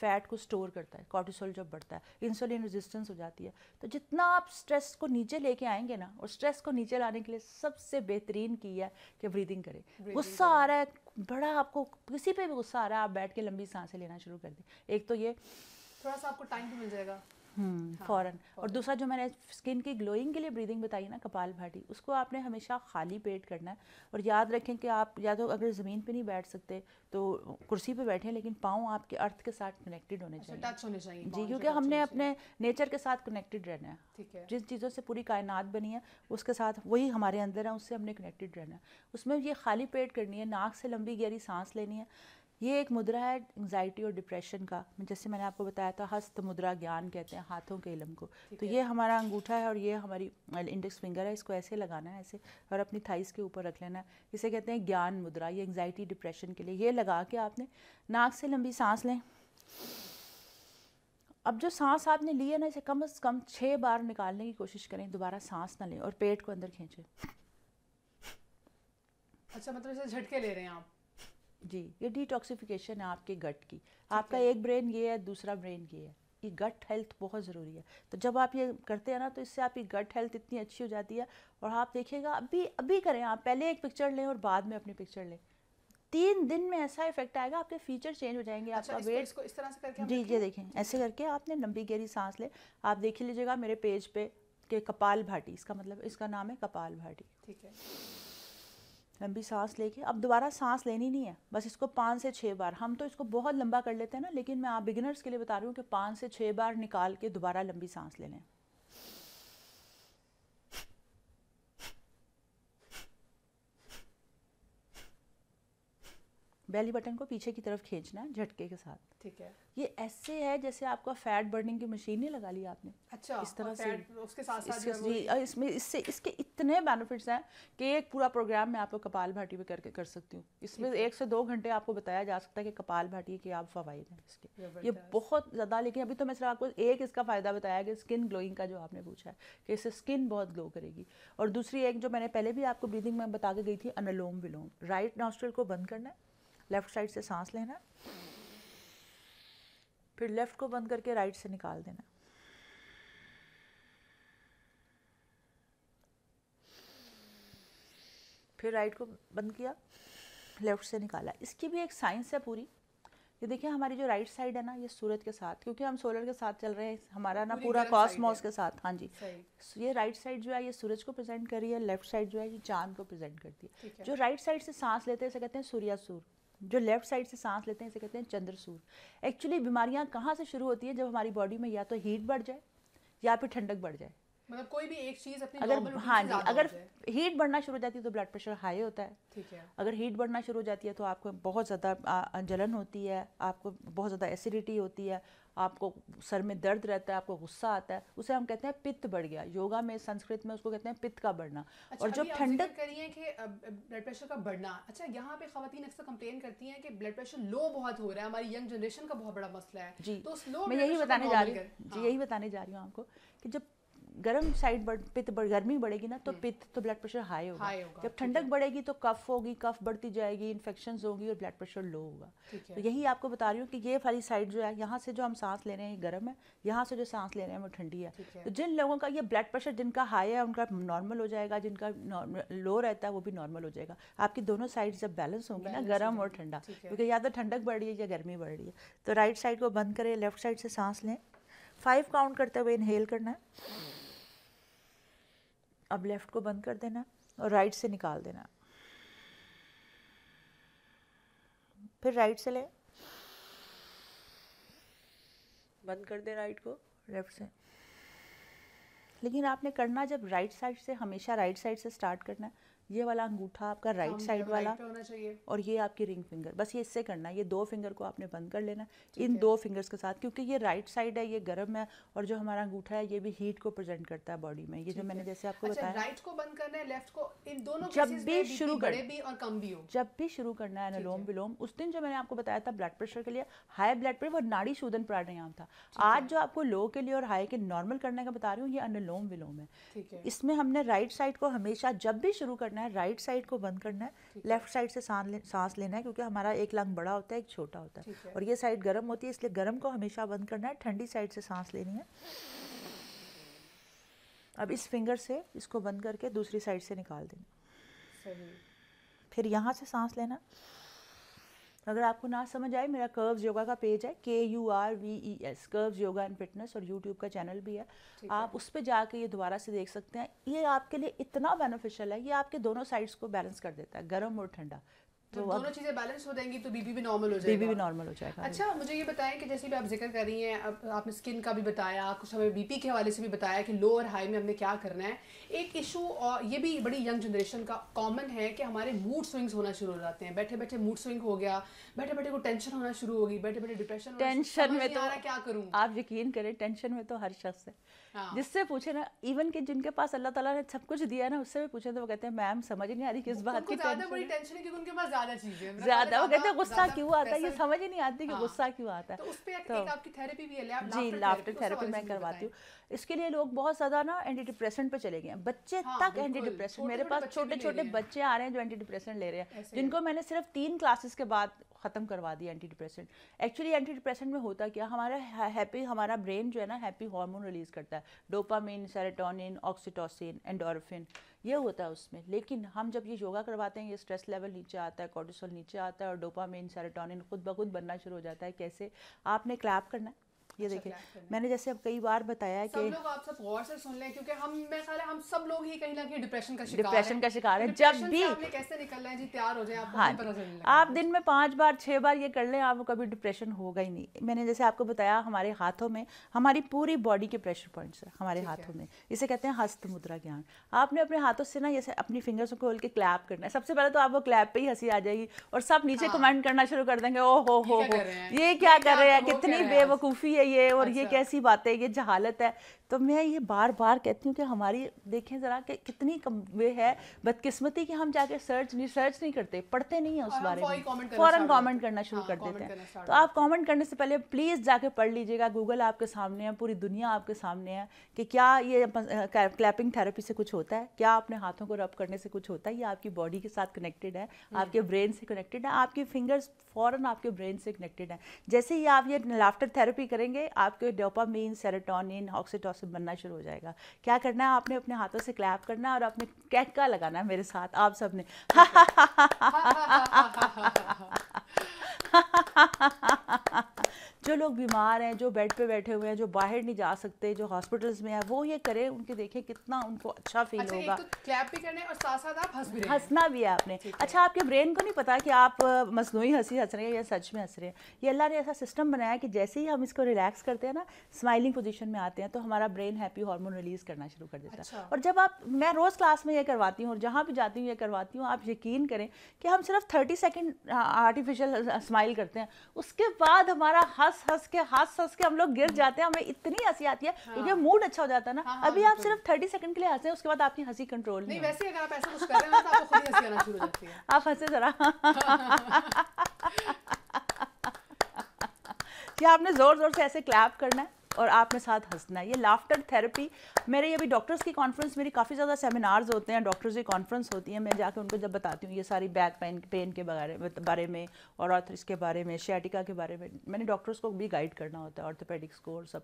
फैट को स्टोर करता है कॉर्टिसोल जब बढ़ता है इंसुलिन रेजिस्टेंस हो जाती है तो जितना आप स्ट्रेस को नीचे लेके आएंगे ना और स्ट्रेस को नीचे लाने के लिए सबसे बेहतरीन की है कि ब्रीदिंग करें गुस्सा आ रहा है बड़ा आपको किसी पर भी गुस्सा आ रहा है आप बैठ के लंबी सांसें लेना शुरू कर दें एक तो ये थोड़ा सा आपको टाइम भी मिल जाएगा फ़ौरन hmm. हाँ, और दूसरा जो मैंने स्किन की ग्लोइंग के लिए ब्रीदिंग बताई ना कपाल भाटी उसको आपने हमेशा खाली पेट करना है और याद रखें कि आप या तो अगर ज़मीन पे नहीं बैठ सकते तो कुर्सी पे बैठें लेकिन पाँव आपके अर्थ के साथ कनेक्टेड होने अच्छा, चाहिए टच होने चाहिए जी क्योंकि हमने अपने नेचर के साथ कनेक्टेड रहना है ठीक है जिस चीज़ों से पूरी कायनात बनी है उसके साथ वही हमारे अंदर है उससे हमने कनेक्टेड रहना है उसमें ये खाली पेट करनी है नाक से लंबी गहरी सांस लेनी है ये एक मुद्रा है एंगजाइटी और डिप्रेशन का जैसे मैंने आपको बताया था हस्त मुद्रा ज्ञान कहते हैं हाथों के इलम को तो ये हमारा अंगूठा है और ये हमारी इंडेक्स फिंगर है इसको ऐसे लगाना है ऐसे और अपनी थाइस के ऊपर रख लेना है इसे कहते हैं ज्ञान मुद्रा ये एंगजाइटी डिप्रेशन के लिए ये लगा के आपने नाक से लंबी सांस लें अब जो सांस आपने ली है ना इसे कम अज़ कम छः बार निकालने की कोशिश करें दोबारा सांस ना लें और पेट को अंदर खींचें अच्छा मतलब इसे झटके ले रहे हैं आप जी ये डिटॉक्सिफिकेशन है आपके गट की आपका एक ब्रेन ये है दूसरा ब्रेन ये है ये गट हेल्थ बहुत ज़रूरी है तो जब आप ये करते हैं ना तो इससे आपकी गट हेल्थ इतनी अच्छी हो जाती है और आप देखिएगा अभी अभी करें आप पहले एक पिक्चर लें और बाद में अपनी पिक्चर लें तीन दिन में ऐसा इफेक्ट आएगा आपके फीचर चेंज हो जाएंगे अच्छा, आपका वेट इसको इस तरह से करके जी ये देखें ऐसे करके आपने लंबी गहरी सांस ले आप देख लीजिएगा मेरे पेज पे के कपाल भाटी इसका मतलब इसका नाम है कपाल भाटी ठीक है लंबी सांस लेके अब दोबारा सांस लेनी नहीं है बस इसको पाँच से छः बार हम तो इसको बहुत लंबा कर लेते हैं ना लेकिन मैं आप बिगिनर्स के लिए बता रही हूँ कि पाँच से छः बार निकाल के दोबारा लंबी सांस ले लें बेली बटन को पीछे की तरफ खींचना है झटके के साथ ठीक है ये ऐसे है जैसे आपका फैट बर्निंग की मशीन नहीं लगा ली आपने अच्छा इस तरह से उसके साथ साथ इसके इसमें इससे इसके इतने बेनिफिट्स हैं कि एक पूरा प्रोग्राम मैं आपको कपाल भाटी पे करके कर सकती हूँ इसमें एक से दो घंटे आपको बताया जा सकता है कि कपाल भाटी के आप फवाद हैं इसके ये बहुत ज़्यादा लेकिन अभी तो मैं सिर्फ आपको एक इसका फ़ायदा बताया कि स्किन ग्लोइंग का जो आपने पूछा है कि इससे स्किन बहुत ग्लो करेगी और दूसरी एक जो मैंने पहले भी आपको ब्रीदिंग में बता के गई थी अनलोम विलोम राइट नॉस्ट्रल को बंद करना है लेफ्ट साइड से सांस लेना फिर लेफ्ट को बंद करके राइट से निकाल देना फिर राइट को बंद किया लेफ्ट से निकाला इसकी भी एक साइंस है पूरी ये देखिए हमारी जो राइट साइड है ना ये सूरज के साथ क्योंकि हम सोलर के साथ चल रहे हैं हमारा ना पूरा कॉस्मोस के साथ हाँ जी ये राइट साइड जो है ये सूरज को प्रेजेंट कर रही है लेफ्ट साइड जो है ये चांद को प्रेजेंट करती है जो राइट साइड से सांस लेते हैं कहते हैं सूर्य जो लेफ्ट साइड से सांस लेते हैं इसे कहते हैं चंद्रसूर एक्चुअली बीमारियाँ कहाँ से शुरू होती है जब हमारी बॉडी में या तो हीट बढ़ जाए या फिर ठंडक बढ़ जाए मतलब कोई भी एक चीज अपनी अगर हाँ जी अगर हीट बढ़ना शुरू हो जाती है तो ब्लड प्रेशर हाई होता है ठीक है अगर हीट बढ़ना शुरू हो जाती है तो आपको बहुत ज़्यादा जलन होती है आपको बहुत ज़्यादा एसिडिटी होती है आपको सर में दर्द रहता है आपको गुस्सा आता है उसे हम कहते हैं पित्त बढ़ गया योगा में संस्कृत में उसको कहते हैं पित्त का बढ़ना अच्छा, और जो ठंडक करिए कि ब्लड प्रेशर का बढ़ना अच्छा यहाँ पे खातन अक्सर कंप्लेन करती हैं कि ब्लड प्रेशर लो बहुत हो रहा है हमारी यंग जनरेशन का बहुत बड़ा मसला है जी तो मैं यही बताने जा रही हूँ जी यही हाँ। बताने जा रही हूँ आपको कि जब गर्म साइड बढ़ पित्त बढ़ गर्मी बढ़ेगी ना तो हम्म। पित्त तो ब्लड प्रेशर हाई होगा, हाई होगा जब ठंडक बढ़ेगी तो कफ होगी कफ बढ़ती जाएगी इन्फेक्शन होगी और ब्लड प्रेशर लो होगा तो यही आपको बता रही हूँ कि ये वाली साइड जो है यहाँ से जो हम सांस ले रहे हैं ये गर्म है यहाँ से जो सांस ले रहे हैं वो ठंडी है तो जिन लोगों का ये ब्लड प्रेशर जिनका हाई है उनका नॉर्मल हो जाएगा जिनका लो रहता है वो भी नॉर्मल हो जाएगा आपकी दोनों साइड जब बैलेंस होंगी ना गर्म और ठंडा क्योंकि या तो ठंडक बढ़ रही है या गर्मी बढ़ रही है तो राइट साइड को बंद करें लेफ्ट साइड से सांस लें फाइव काउंट करते हुए इनहेल करना है अब लेफ़्ट को बंद कर देना और राइट से निकाल देना फिर राइट से ले बंद कर दे राइट को लेफ़्ट से लेकिन आपने करना जब राइट साइड से हमेशा राइट साइड से स्टार्ट करना है ये वाला अंगूठा आपका राइट हाँ, साइड मतलब वाला और ये आपकी रिंग फिंगर बस ये इससे करना है ये दो फिंगर को आपने बंद कर लेना इन दो फिंगर्स के साथ क्योंकि ये राइट साइड है ये गर्म है और जो हमारा अंगूठा है ये भी हीट को प्रेजेंट करता है बॉडी में ये जो मैंने जैसे आपको अच्छा, बताया राइट को बंद करना है लेफ्ट को इन दोनों जब भी शुरू कर और कम भी हो जब भी शुरू करना है अनुलोम विलोम उस दिन जो मैंने आपको बताया था ब्लड प्रेशर के लिए हाई ब्लड प्रेशर और नाड़ी शोधन प्राणायाम था आज जो आपको लो के लिए और हाई के नॉर्मल करने का बता रही हूँ ये अनुलोम विलोम है इसमें हमने राइट साइड को हमेशा जब भी शुरू करना करना है राइट साइड को बंद करना है लेफ्ट साइड से सांस ले, सांस लेना है क्योंकि हमारा एक लंग बड़ा होता है एक छोटा होता है और ये साइड गर्म होती है इसलिए गर्म को हमेशा बंद करना है ठंडी साइड से सांस लेनी है अब इस फिंगर से इसको बंद करके दूसरी साइड से निकाल देना फिर यहाँ से सांस लेना तो अगर आपको ना समझ आए मेरा कर्व्स योगा का पेज है K U R V E S Kurves yoga and fitness और यूट्यूब का चैनल भी है आप है। उस पर जाके ये दोबारा से देख सकते हैं ये आपके लिए इतना बेनिफिशियल है ये आपके दोनों साइड्स को बैलेंस कर देता है गर्म और ठंडा तो, तो दोनों चीज़ें बैलेंस हो जाएंगी तो बीबी भी नॉर्मल हो जाएगा बीबी भी नॉर्मल हो जाएगा अच्छा हाँ मुझे ये बताएं कि जैसे भी आप जिक्र कर रही हैं अब आपने स्किन का भी बताया कुछ हमें बीपी के हवाले से भी बताया कि लो और हाई में हमने क्या करना है एक इशू और ये भी बड़ी यंग जनरेशन का कॉमन है कि हमारे मूड स्विंग्स होना शुरू हो जाते हैं बैठे बैठे मूड स्विंग हो गया बैठे बैठे को टेंशन होना शुरू होगी बैठे बैठे डिप्रेशन टेंशन में तो क्या करूँ आप यकीन करें टेंशन में तो हर शख्स है हाँ। जिससे पूछे ना इवन के जिनके पास अल्लाह ताला ने सब कुछ दिया ना उससे भी पूछे तो वो कहते हैं मैम समझ नहीं आ रही किस बात की टेंशन बड़ी टेंशन है क्योंकि उनके पास ज्यादा चीजें मतलब ज्यादा वो कहते हैं गुस्सा क्यों आता है ये समझ ही नहीं आती कि हाँ। गुस्सा क्यों आता है तो उस पे एक तो आपकी थेरेपी भी है जी लाफ्टर थेरेपी मैं करवाती हूँ इसके लिए लोग बहुत ज्यादा ना एंटी डिप्रेशन पे चले गए बच्चे हाँ, तक एंटी डिप्रेशन मेरे पास छोटे छोटे बच्चे आ रहे हैं जो एंटी डिप्रेशन ले रहे हैं जिनको मैंने सिर्फ तीन क्लासेस के बाद ख़त्म करवा दिया anti depression actually anti depression में होता क्या हमारा हैप्पी हमारा ब्रेन जो है ना हैप्पी हार्मोन रिलीज़ करता है डोपामिन सेरेटोनिन ऑक्सीटोसिन एंडोरफिन ये होता है उसमें लेकिन हम जब ये योगा करवाते हैं ये स्ट्रेस लेवल नीचे आता है कॉर्टिसोल नीचे आता है और डोपामिन सेरेटोनिन खुद ब खुद बनना शुरू हो जाता है कैसे आपने क्लैप करना है ये अच्छा, देखिए मैंने जैसे अब कई बार बताया है कि सब लोग आप सब गौर से सुन लें क्योंकि हम मैं ख्याल हम सब लोग ही कहीं ना कहीं डिप्रेशन का शिकार डिप्रेशन का शिकार है जब भी आप कैसे निकल रहे हैं जी तैयार हो जाए आप हाँ, आप दिन में पांच बार छह बार ये कर लें आपको कभी डिप्रेशन होगा ही नहीं मैंने जैसे आपको बताया हमारे हाथों में हमारी पूरी बॉडी के प्रेशर पॉइंट्स है हमारे हाथों में इसे कहते हैं हस्त मुद्रा ज्ञान आपने अपने हाथों से ना जैसे अपनी फिंगर्स को खोल के क्लैप करना है सबसे पहले तो आपको क्लैप पे ही हंसी आ जाएगी और सब नीचे कमेंट हाँ। करना शुरू कर देंगे ओ हो हो ये क्या कर रहे हैं कितनी बेवकूफ़ी है चाहिए और अच्छा। ये कैसी बातें ये जहालत है तो मैं ये बार बार कहती हूँ कि हमारी देखें ज़रा कि कितनी कम वे है बदकिस्मती कि हम जाके सर्च नहीं सर्च नहीं करते पढ़ते नहीं हैं उस बारे में फ़ौरन कमेंट करना शुरू हाँ, कर देते हैं तो आप कमेंट करने से पहले प्लीज़ जाके पढ़ लीजिएगा गूगल आपके सामने है पूरी दुनिया आपके सामने है कि क्या ये क्लैपिंग थेरेपी से कुछ होता है क्या अपने हाथों को रब करने से कुछ होता है ये आपकी बॉडी के साथ कनेक्टेड है हम्म। आपके ब्रेन से कनेक्टेड है आपकी फिंगर्स फ़ौरन आपके ब्रेन से कनेक्टेड है जैसे ही आप ये लाफ्टर थेरेपी करेंगे आपके डोपामीन सेरेटोनिन ऑक्सीटोसिन आपसे बनना शुरू हो जाएगा क्या करना है आपने अपने हाथों से क्लैप करना और आपने कैक्का लगाना है मेरे साथ आप सबने जो लोग बीमार हैं जो बेड पे बैठे हुए हैं जो बाहर नहीं जा सकते जो हॉस्पिटल्स में है वो ये करें उनके देखें कितना उनको अच्छा फील अच्छा, होगा तो क्लैप भी करने और साथ साथ आप हंस भी हंसना भी है आपने अच्छा आपके ब्रेन को नहीं पता कि आप मसनू हंसी हंस रहे हैं या सच में हंस रहे हैं ये अल्लाह ने ऐसा सिस्टम बनाया कि जैसे ही हम इसको रिलैक्स करते हैं ना स्माइलिंग पोजिशन में आते हैं तो हमारा ब्रेन हैप्पी हॉर्मोन रिलीज करना शुरू कर देता है अच्छा। और जब आप मैं रोज़ क्लास में यह करवाती हूँ और जहाँ भी जाती हूँ ये करवाती हूँ आप यकीन करें कि हम सिर्फ थर्टी सेकेंड आर्टिफिशियल स्माइल करते हैं उसके बाद हमारा हंस हंस हंस के हंस हंस के हम लोग गिर हम्म। जाते हैं हमें इतनी हंसी आती है हाँ। क्योंकि हाँ। मूड अच्छा हो जाता है ना हाँ, हाँ अभी आप सिर्फ थर्टी सेकंड के लिए हंसे उसके बाद आपकी हंसी कंट्रोल नहीं वैसे अगर आप ऐसा कुछ कर रहे हैं तो आप हंसे जरा क्या आपने जोर जोर से ऐसे क्लैप करना है और आपने साथ हंसना है ये लाफ्टर थेरेपी मेरे ये भी डॉक्टर्स की कॉन्फ्रेंस मेरी काफ़ी ज़्यादा सेमिनार्स होते हैं डॉक्टर्स की कॉन्फ्रेंस होती है मैं जाकर उनको जब बताती हूँ ये सारी बैक पेन पेन के बारे में बारे में और ऑर्थरिस के बारे में शैटिका के बारे में मैंने डॉक्टर्स को भी गाइड करना होता है ऑर्थोपेडिक्स को और सब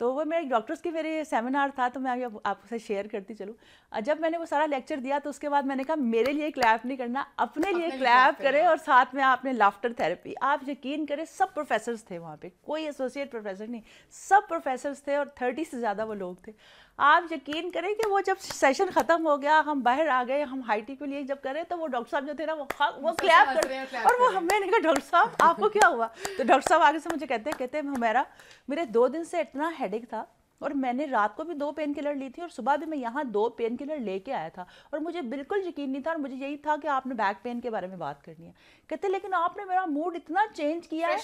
तो वो मेरे डॉक्टर्स की मेरे सेमिनार था तो मैं आपसे शेयर करती चलूँ जब मैंने वो सारा लेक्चर दिया तो उसके बाद मैंने कहा मेरे लिए क्लैप नहीं करना अपने लिए क्लैप करें और साथ में आपने लाफ्टर थेरेपी आप यकीन करें सब प्रोफेसर्स थे वहाँ पे कोई एसोसिएट प्रोफेसर नहीं सब प्रोफेसर्स थे और थर्टी से ज़्यादा वो लोग थे आप यकीन करें कि वो जब सेशन ख़त्म हो गया हम बाहर आ गए हम हाई टी के लिए जब करें तो वो डॉक्टर साहब जो थे ना वो वो क्लैप कर रहे हैं और वो हमें नहीं कहा डॉक्टर साहब आपको क्या हुआ तो डॉक्टर साहब आगे से मुझे कहते हैं कहते हैं मेरा मेरे दो दिन से इतना हेडेक था और मैंने रात को भी दो पेन किलर ली थी और सुबह भी मैं यहाँ दो पेन किलर लेके आया था और मुझे बिल्कुल यकीन नहीं था और मुझे यही था कि आपने बैक पेन के बारे में बात करनी है कहते लेकिन आपने मेरा मूड इतना चेंज किया है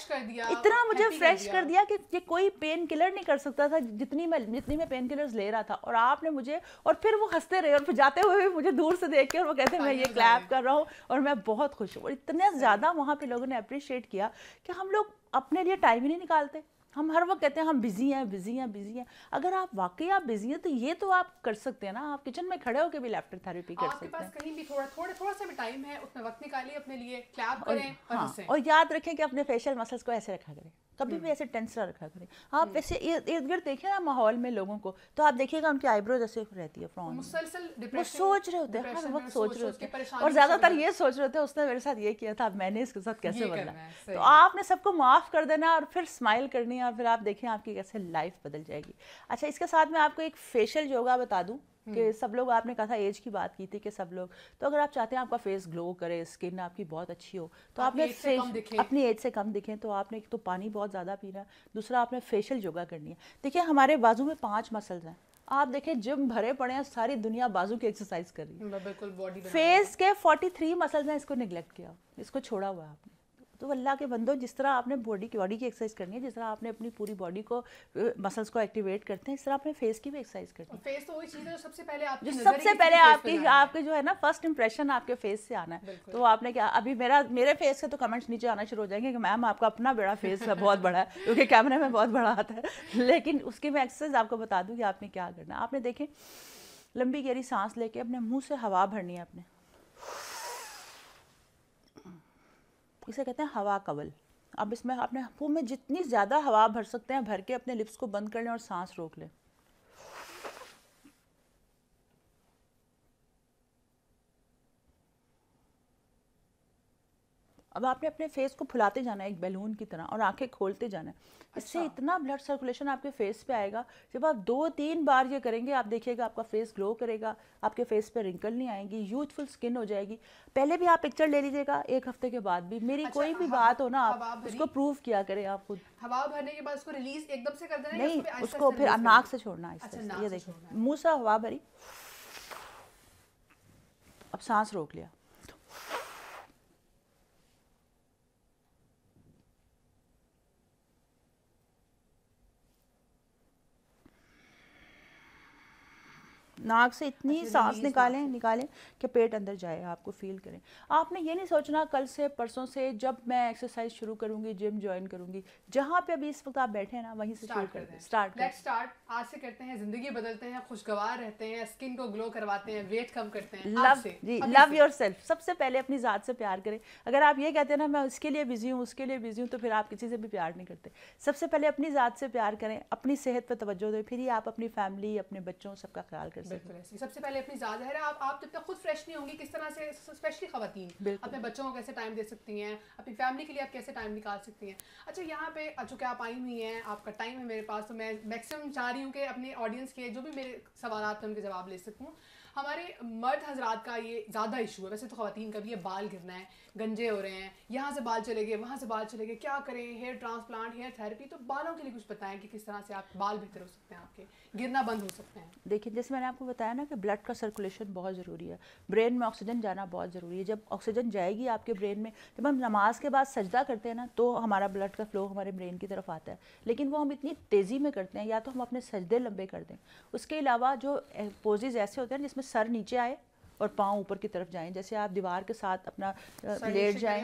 इतना मुझे फ्रेश कर दिया कि ये कोई पेन किलर नहीं कर सकता था जितनी मैं जितनी मैं पेन किलर ले रहा था और आपने मुझे और फिर वो हंसते रहे और फिर जाते हुए भी मुझे दूर से देख के और वो कहते मैं ये क्लैप कर रहा हूँ और मैं बहुत खुश हूँ और इतना ज़्यादा वहाँ पर लोगों ने अप्रिशिएट किया कि हम लोग अपने लिए टाइम ही नहीं निकालते हम हर वक्त कहते हैं हम बिज़ी हैं बिज़ी हैं बिज़ी हैं अगर आप वाकई आप बिज़ी हैं तो ये तो आप कर सकते हैं ना आप किचन में खड़े होकर भी लैफ्टर थेरेपी कर सकते हैं कहीं भी थोड़ा थोड़ा थोड़ा सा भी टाइम है उसमें वक्त निकालिए अपने लिए क्लैप करें और, हाँ, और याद रखें कि अपने फेशियल मसल्स को ऐसे रखा करें कभी भी हम्म। ऐसे टेंस रखा करें आप हम्म। ऐसे इर्द गिर्द देखिए ना माहौल में लोगों को तो आप देखिएगा उनकी आईब्रो जैसे रहती है फ्रॉन वो सोच रहे होते हैं हर हाँ, वक्त सोच रहे होते हैं और ज़्यादातर ये सोच रहे होते हैं उसने मेरे साथ ये किया था मैंने इसके साथ कैसे बदला तो आपने सबको माफ़ कर देना और फिर स्माइल करनी है और फिर आप देखें आपकी कैसे लाइफ बदल जाएगी अच्छा इसके साथ मैं आपको एक फेशियल योगा बता दूँ कि हम्म। सब लोग आपने कहा था एज की बात की थी कि सब लोग तो अगर आप चाहते हैं आपका फेस ग्लो करे स्किन आपकी बहुत अच्छी हो तो आपने अपनी एज से कम दिखें तो आपने तो पानी बहुत ज़्यादा पीना दूसरा आपने फेशियल योगा करनी है देखिए हमारे बाजू में पाँच मसल्स हैं आप देखें जिम भरे पड़े हैं सारी दुनिया बाजू की एक्सरसाइज कर रही है बिल्कुल बॉडी फेस के 43 मसल्स हैं इसको निगलेक्ट किया इसको छोड़ा हुआ है आपने तो अल्लाह के बंदो जिस तरह आपने बॉडी की बॉडी की एक्सरसाइज करनी है जिस तरह आपने अपनी पूरी बॉडी को मसल्स को एक्टिवेट करते हैं इस तरह आपने फेस की भी एक्सरसाइज करते हैं फेस तो वही चीज़ है जो सबसे पहले आप जो सबसे पहले आपकी आपके जो है ना फर्स्ट इंप्रेशन आपके फेस से आना है तो आपने क्या अभी मेरा मेरे फेस से तो कमेंट्स नीचे आना शुरू हो जाएंगे कि मैम आपका अपना बड़ा फेस है बहुत बड़ा है क्योंकि कैमरे में बहुत बड़ा आता है लेकिन उसकी मैं एक्सरसाइज आपको बता दूँ कि आपने क्या करना है आपने देखें लंबी गहरी सांस लेके अपने मुंह से हवा भरनी है अपने इसे कहते हैं हवा कवल अब इसमें अपने मुँह में जितनी ज़्यादा हवा भर सकते हैं भर के अपने लिप्स को बंद कर लें और सांस रोक लें अब आपने अपने फेस को फुलाते जाना है एक बैलून की तरह और आंखें खोलते जाना है अच्छा। इससे इतना ब्लड सर्कुलेशन आपके फेस पे आएगा जब आप दो तीन बार ये करेंगे आप देखिएगा आपका फेस ग्लो करेगा आपके फेस पे रिंकल नहीं आएंगी यूथफुल स्किन हो जाएगी पहले भी आप पिक्चर ले लीजिएगा एक हफ्ते के बाद भी मेरी अच्छा, कोई भी बात हो ना आप उसको प्रूव किया करें आप खुद हवा भरने के बाद उसको रिलीज एकदम से कर देना नहीं उसको फिर नाक से छोड़ना अच्छा, ये देखिए मुँह से हवा भरी अब सांस रोक लिया नाक से इतनी सांस निकालें निकालें कि पेट अंदर जाए आपको फील करें आपने ये नहीं सोचना कल से परसों से जब मैं एक्सरसाइज शुरू करूंगी जिम ज्वाइन करूंगी जहाँ पे अभी इस वक्त आप बैठे हैं ना वहीं से शुरू कर दें स्टार्ट लेट स्टार्ट आज से करते हैं जिंदगी बदलते हैं खुशगवार रहते हैं स्किन को ग्लो करवाते हैं वेट कम करते हैं लव जी लव योर सेल्फ सबसे पहले अपनी ज़ात से प्यार करें अगर आप ये कहते हैं ना मैं उसके लिए बिजी हूँ उसके लिए बिजी हूँ तो फिर आप किसी से भी प्यार नहीं करते सबसे पहले अपनी ज़ात से प्यार करें अपनी सेहत पर तोज्जो दें फिर ही आप अपनी फैमिली अपने बच्चों सबका ख्याल कर सकते बिल्कुल ऐसे सबसे पहले अपनी ज़्यादा है आप आप जब तक खुद फ्रेश नहीं होंगी किस तरह से स्पेशली खातन अपने बच्चों को कैसे टाइम दे सकती हैं अपनी फैमिली के लिए आप कैसे टाइम निकाल सकती हैं अच्छा यहाँ पे चूँकि आप आई हुई हैं आपका टाइम है मेरे पास तो मैं मैक्सिमम चाह रही हूँ कि अपने ऑडियंस के जो भी मेरे सवाल थे उनके जवाब ले सकूँ हमारे मर्द हजरात का ये ज़्यादा इशू है वैसे तो खातन का भी ये बाल गिरना है गंजे हो रहे हैं यहाँ से बाल चले गए वहाँ से बाल चले गए क्या करें हेयर ट्रांसप्लांट हेयर थेरेपी तो बालों के लिए कुछ बताएं कि किस तरह से आप बाल बेहतर हो सकते हैं आपके गिरना बंद हो सकते हैं देखिए जैसे मैंने आपको बताया ना कि ब्लड का सर्कुलेशन बहुत ज़रूरी है ब्रेन में ऑक्सीजन जाना बहुत ज़रूरी है जब ऑक्सीजन जाएगी आपके ब्रेन में जब हम नमाज के बाद सजदा करते हैं ना तो हमारा ब्लड का फ्लो हमारे ब्रेन की तरफ आता है लेकिन वो हम इतनी तेज़ी में करते हैं या तो हम अपने सजदे लंबे कर दें उसके अलावा जो पोजेज़ ऐसे होते हैं जिसमें सर नीचे आए और पाँव ऊपर की तरफ जाएं जैसे आप दीवार के साथ अपना लेट जाएं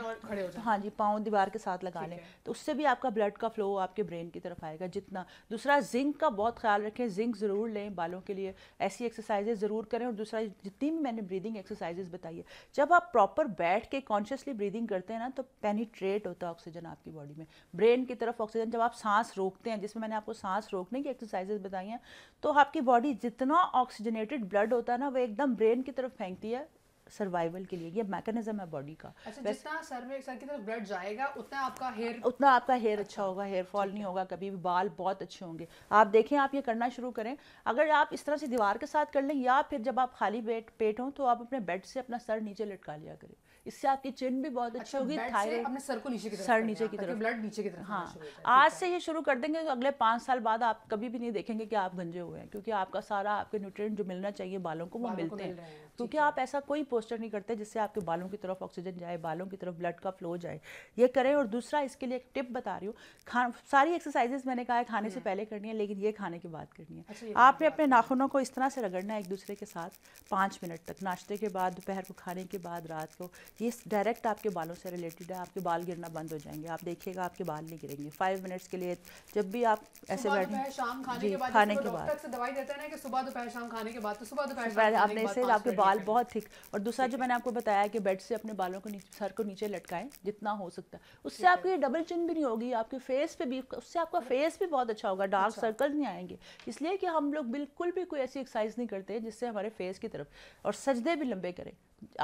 हाँ जी पाँव दीवार के साथ लगा लें तो उससे भी आपका ब्लड का फ्लो आपके ब्रेन की तरफ आएगा जितना दूसरा जिंक का बहुत ख्याल रखें जिंक ज़रूर लें बालों के लिए ऐसी एक्सरसाइजेज ज़रूर करें और दूसरा जितनी भी मैंने ब्रीदिंग एक्सरसाइजेज बताई है जब आप प्रॉपर बैठ के कॉन्शियसली ब्रीदिंग करते हैं ना तो पेनीट्रेट होता है ऑक्सीजन आपकी बॉडी में ब्रेन की तरफ ऑक्सीजन जब आप सांस रोकते हैं जिसमें मैंने आपको सांस रोकने की एक्सरसाइजेज बताई हैं तो आपकी बॉडी जितना ऑक्सीजनेटेड ब्लड होता है ना वो एकदम ब्रेन की तरफ फेंकती है सर्वाइवल के लिए ये मैकेनिज्म है बॉडी का अच्छा जितना सर में सर की तरफ ब्लड जाएगा उतना आपका हेयर उतना आपका हेयर अच्छा, अच्छा होगा हेयर फॉल नहीं होगा कभी भी बाल बहुत अच्छे होंगे आप देखें आप ये करना शुरू करें अगर आप इस तरह से दीवार के साथ कर लें या फिर जब आप खाली बेट पेट हो तो आप अपने बेड से अपना सर नीचे लटका लिया करें इससे आपकी चिन भी बहुत अच्छी अच्छा, होगी थायराइड सर को नीचे की तरफ सर नीचे की तरफ ब्लड नीचे की तरफ हाँ आज से ये शुरू कर देंगे तो अगले पाँच साल बाद आप कभी भी नहीं देखेंगे कि आप गंजे हुए हैं क्योंकि आपका सारा आपके न्यूट्रिएंट जो मिलना चाहिए बालों को वो मिलते हैं क्योंकि आप ऐसा कोई पोस्टर नहीं करते जिससे आपके बालों की तरफ ऑक्सीजन जाए बालों की तरफ ब्लड का फ्लो जाए ये करें और दूसरा इसके लिए एक टिप बता रही हूँ खा सारी एक्सरसाइजेज मैंने कहा है खाने से हम्म। पहले करनी है लेकिन ये खाने के बाद करनी है अच्छा, आपने अपने नाखूनों को इस तरह से रगड़ना है एक दूसरे के साथ पाँच मिनट तक नाश्ते के बाद दोपहर को खाने के बाद रात को ये डायरेक्ट आपके बालों से रिलेटेड है आपके बाल गिरना बंद हो जाएंगे आप देखिएगा आपके बाल नहीं गिरेंगे फाइव मिनट्स के लिए जब भी आप ऐसे बैठे खाने के बाद खाने के बाद सुबह दोपहर शाम खाने के बाद तो सुबह दोपहर आपने इससे आपके बाल बहुत थिक और दूसरा जो मैंने आपको बताया कि बेड से अपने बालों को सर को नीचे लटकाएं जितना हो सकता है उससे आपकी डबल चिन भी नहीं होगी आपके फेस पे भी उससे आपका फेस भी बहुत अच्छा होगा डार्क अच्छा। सर्कल नहीं आएंगे इसलिए कि हम लोग बिल्कुल भी कोई ऐसी एक्सरसाइज नहीं करते जिससे हमारे फेस की तरफ और सजदे भी लंबे करें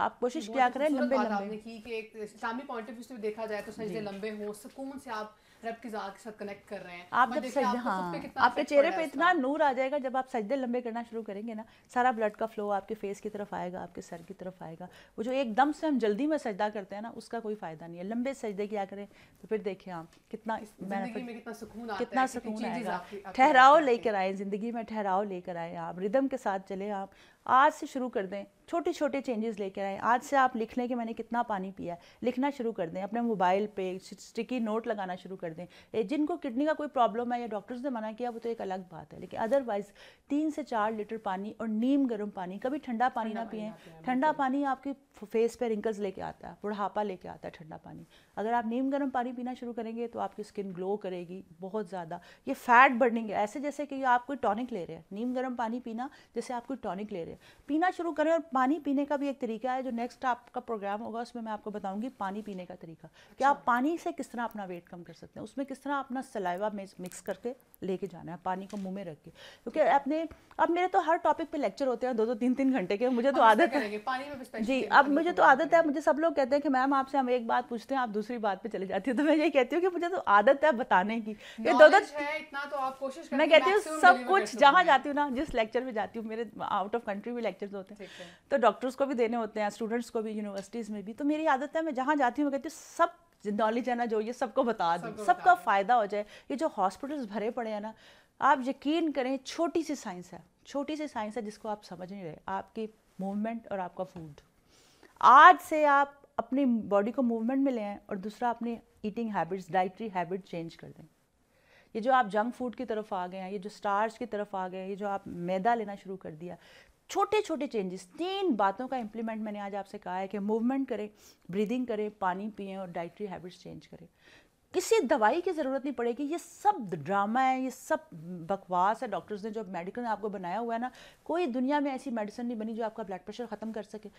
आप कोशिश क्या करें लंबे लंबे की कि एक इस्लामी पॉइंट ऑफ व्यू से देखा जाए तो सजदे लंबे हों सुकून से आप रब की जात के साथ कनेक्ट कर रहे हैं आप जब सजदे हाँ आपके चेहरे पे इतना नूर आ जाएगा जब आप सजदे लंबे करना शुरू करेंगे ना सारा ब्लड का फ्लो आपके फेस की तरफ आएगा आपके सर की तरफ आएगा वो जो एकदम से हम जल्दी में सजदा करते हैं ना उसका कोई फ़ायदा नहीं है लंबे सजदे किया करें तो फिर देखें आप कितना कितना सुकून आएगा ठहराव लेकर आए ज़िंदगी में ठहराव लेकर आए आप रिदम के साथ चले आप आज से शुरू कर दें छोटे छोटे चेंजेस लेकर आए आज से आप लिख लें कि मैंने कितना पानी पिया है लिखना शुरू कर दें अपने मोबाइल पे स्टिकी नोट लगाना शुरू कर दें जिनको किडनी का कोई प्रॉब्लम है या डॉक्टर्स ने मना किया वो तो एक अलग बात है लेकिन अदरवाइज तीन से चार लीटर पानी और नीम गर्म पानी कभी ठंडा पानी ना पिए ठंडा पानी आपकी फेस पे रिंकल्स लेके आता है बुढ़ापा लेके आता है ठंडा पानी अगर आप नीम गर्म पानी पीना शुरू करेंगे तो आपकी स्किन ग्लो करेगी बहुत ज़्यादा ये फैट बर्निंग है ऐसे जैसे कि आप कोई टॉनिक ले रहे हैं नीम गर्म पानी पीना जैसे आप कोई टॉनिक ले रहे हैं पीना शुरू करें और पानी पीने का भी एक तरीका है जो नेक्स्ट आपका प्रोग्राम होगा उसमें मैं आपको बताऊँगी पानी पीने का तरीका अच्छा। कि आप अच्छा। पानी से किस तरह अपना वेट कम कर सकते हैं उसमें किस तरह अपना सलाइवा मिक्स करके लेके जाना है पानी को मुंह में रख के क्योंकि अपने अब मेरे तो हर टॉपिक पे लेक्चर होते हैं दो दो तीन तीन घंटे के मुझे तो आदत है जी अब मुझे तो आदत है मुझे सब लोग कहते हैं कि मैम आपसे हम एक बात पूछते हैं आप दूसरी बात पे चले जाती है तो मैं ये कहती हूँ कि मुझे तो आदत है बताने की ये दो दो इतना तो आप कोशिश मैं कहती हूँ सब कुछ जहाँ जाती हूँ ना जिस लेक्चर में जाती हूँ मेरे आउट ऑफ कंट्री भी लेक्चर होते हैं तो डॉक्टर्स को भी देने होते हैं स्टूडेंट्स को भी यूनिवर्सिटीज़ में भी तो मेरी आदत है मैं जहाँ जाती हूँ मैं कहती हूँ सब नॉलेज है ना जो ये सबको बता दूँ सबका फ़ायदा हो जाए ये जो हॉस्पिटल्स भरे पड़े हैं ना आप यकीन करें छोटी सी साइंस है छोटी सी साइंस है जिसको आप समझ नहीं रहे आपकी मूवमेंट और आपका फूड आज से आप अपनी बॉडी को मूवमेंट में ले आए और दूसरा अपनी eating habits dietary habit change कर दें ये जो आप जंक फूड की तरफ आ गए हैं ये जो स्टार्स की तरफ आ गए ये जो आप मैदा लेना शुरू कर दिया छोटे छोटे चेंजेस तीन बातों का इम्प्लीमेंट मैंने आज आपसे कहा है कि मूवमेंट करें ब्रीदिंग करें पानी पिएं और डाइटरी हैबिट्स चेंज करें किसी दवाई की ज़रूरत नहीं पड़ेगी ये सब ड्रामा है ये सब बकवास है डॉक्टर्स ने जो मेडिकल आपको बनाया हुआ है ना कोई दुनिया में ऐसी मेडिसिन नहीं बनी जो आपका ब्लड प्रेशर ख़त्म कर सके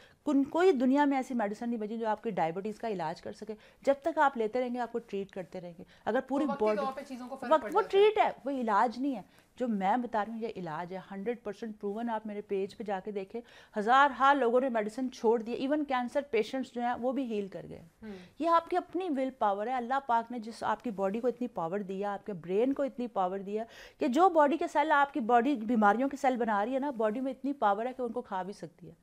कोई दुनिया में ऐसी मेडिसिन नहीं बनी जो आपकी डायबिटीज़ का इलाज कर सके जब तक आप लेते रहेंगे आपको ट्रीट करते रहेंगे अगर पूरी तो बॉडी वो ट्रीट है वो इलाज नहीं है जो मैं बता रही हूँ ये इलाज है हंड्रेड परसेंट प्रूवन आप मेरे पेज पे जाके देखें हज़ार हार लोगों ने मेडिसिन छोड़ दिए इवन कैंसर पेशेंट्स जो हैं वो भी हील कर गए हम्म। ये आपकी अपनी विल पावर है अल्लाह पाक ने जिस आपकी बॉडी को इतनी पावर दिया आपके ब्रेन को इतनी पावर दिया कि जो बॉडी के सेल आपकी बॉडी बीमारियों के सेल बना रही है ना बॉडी में इतनी पावर है कि उनको खा भी सकती है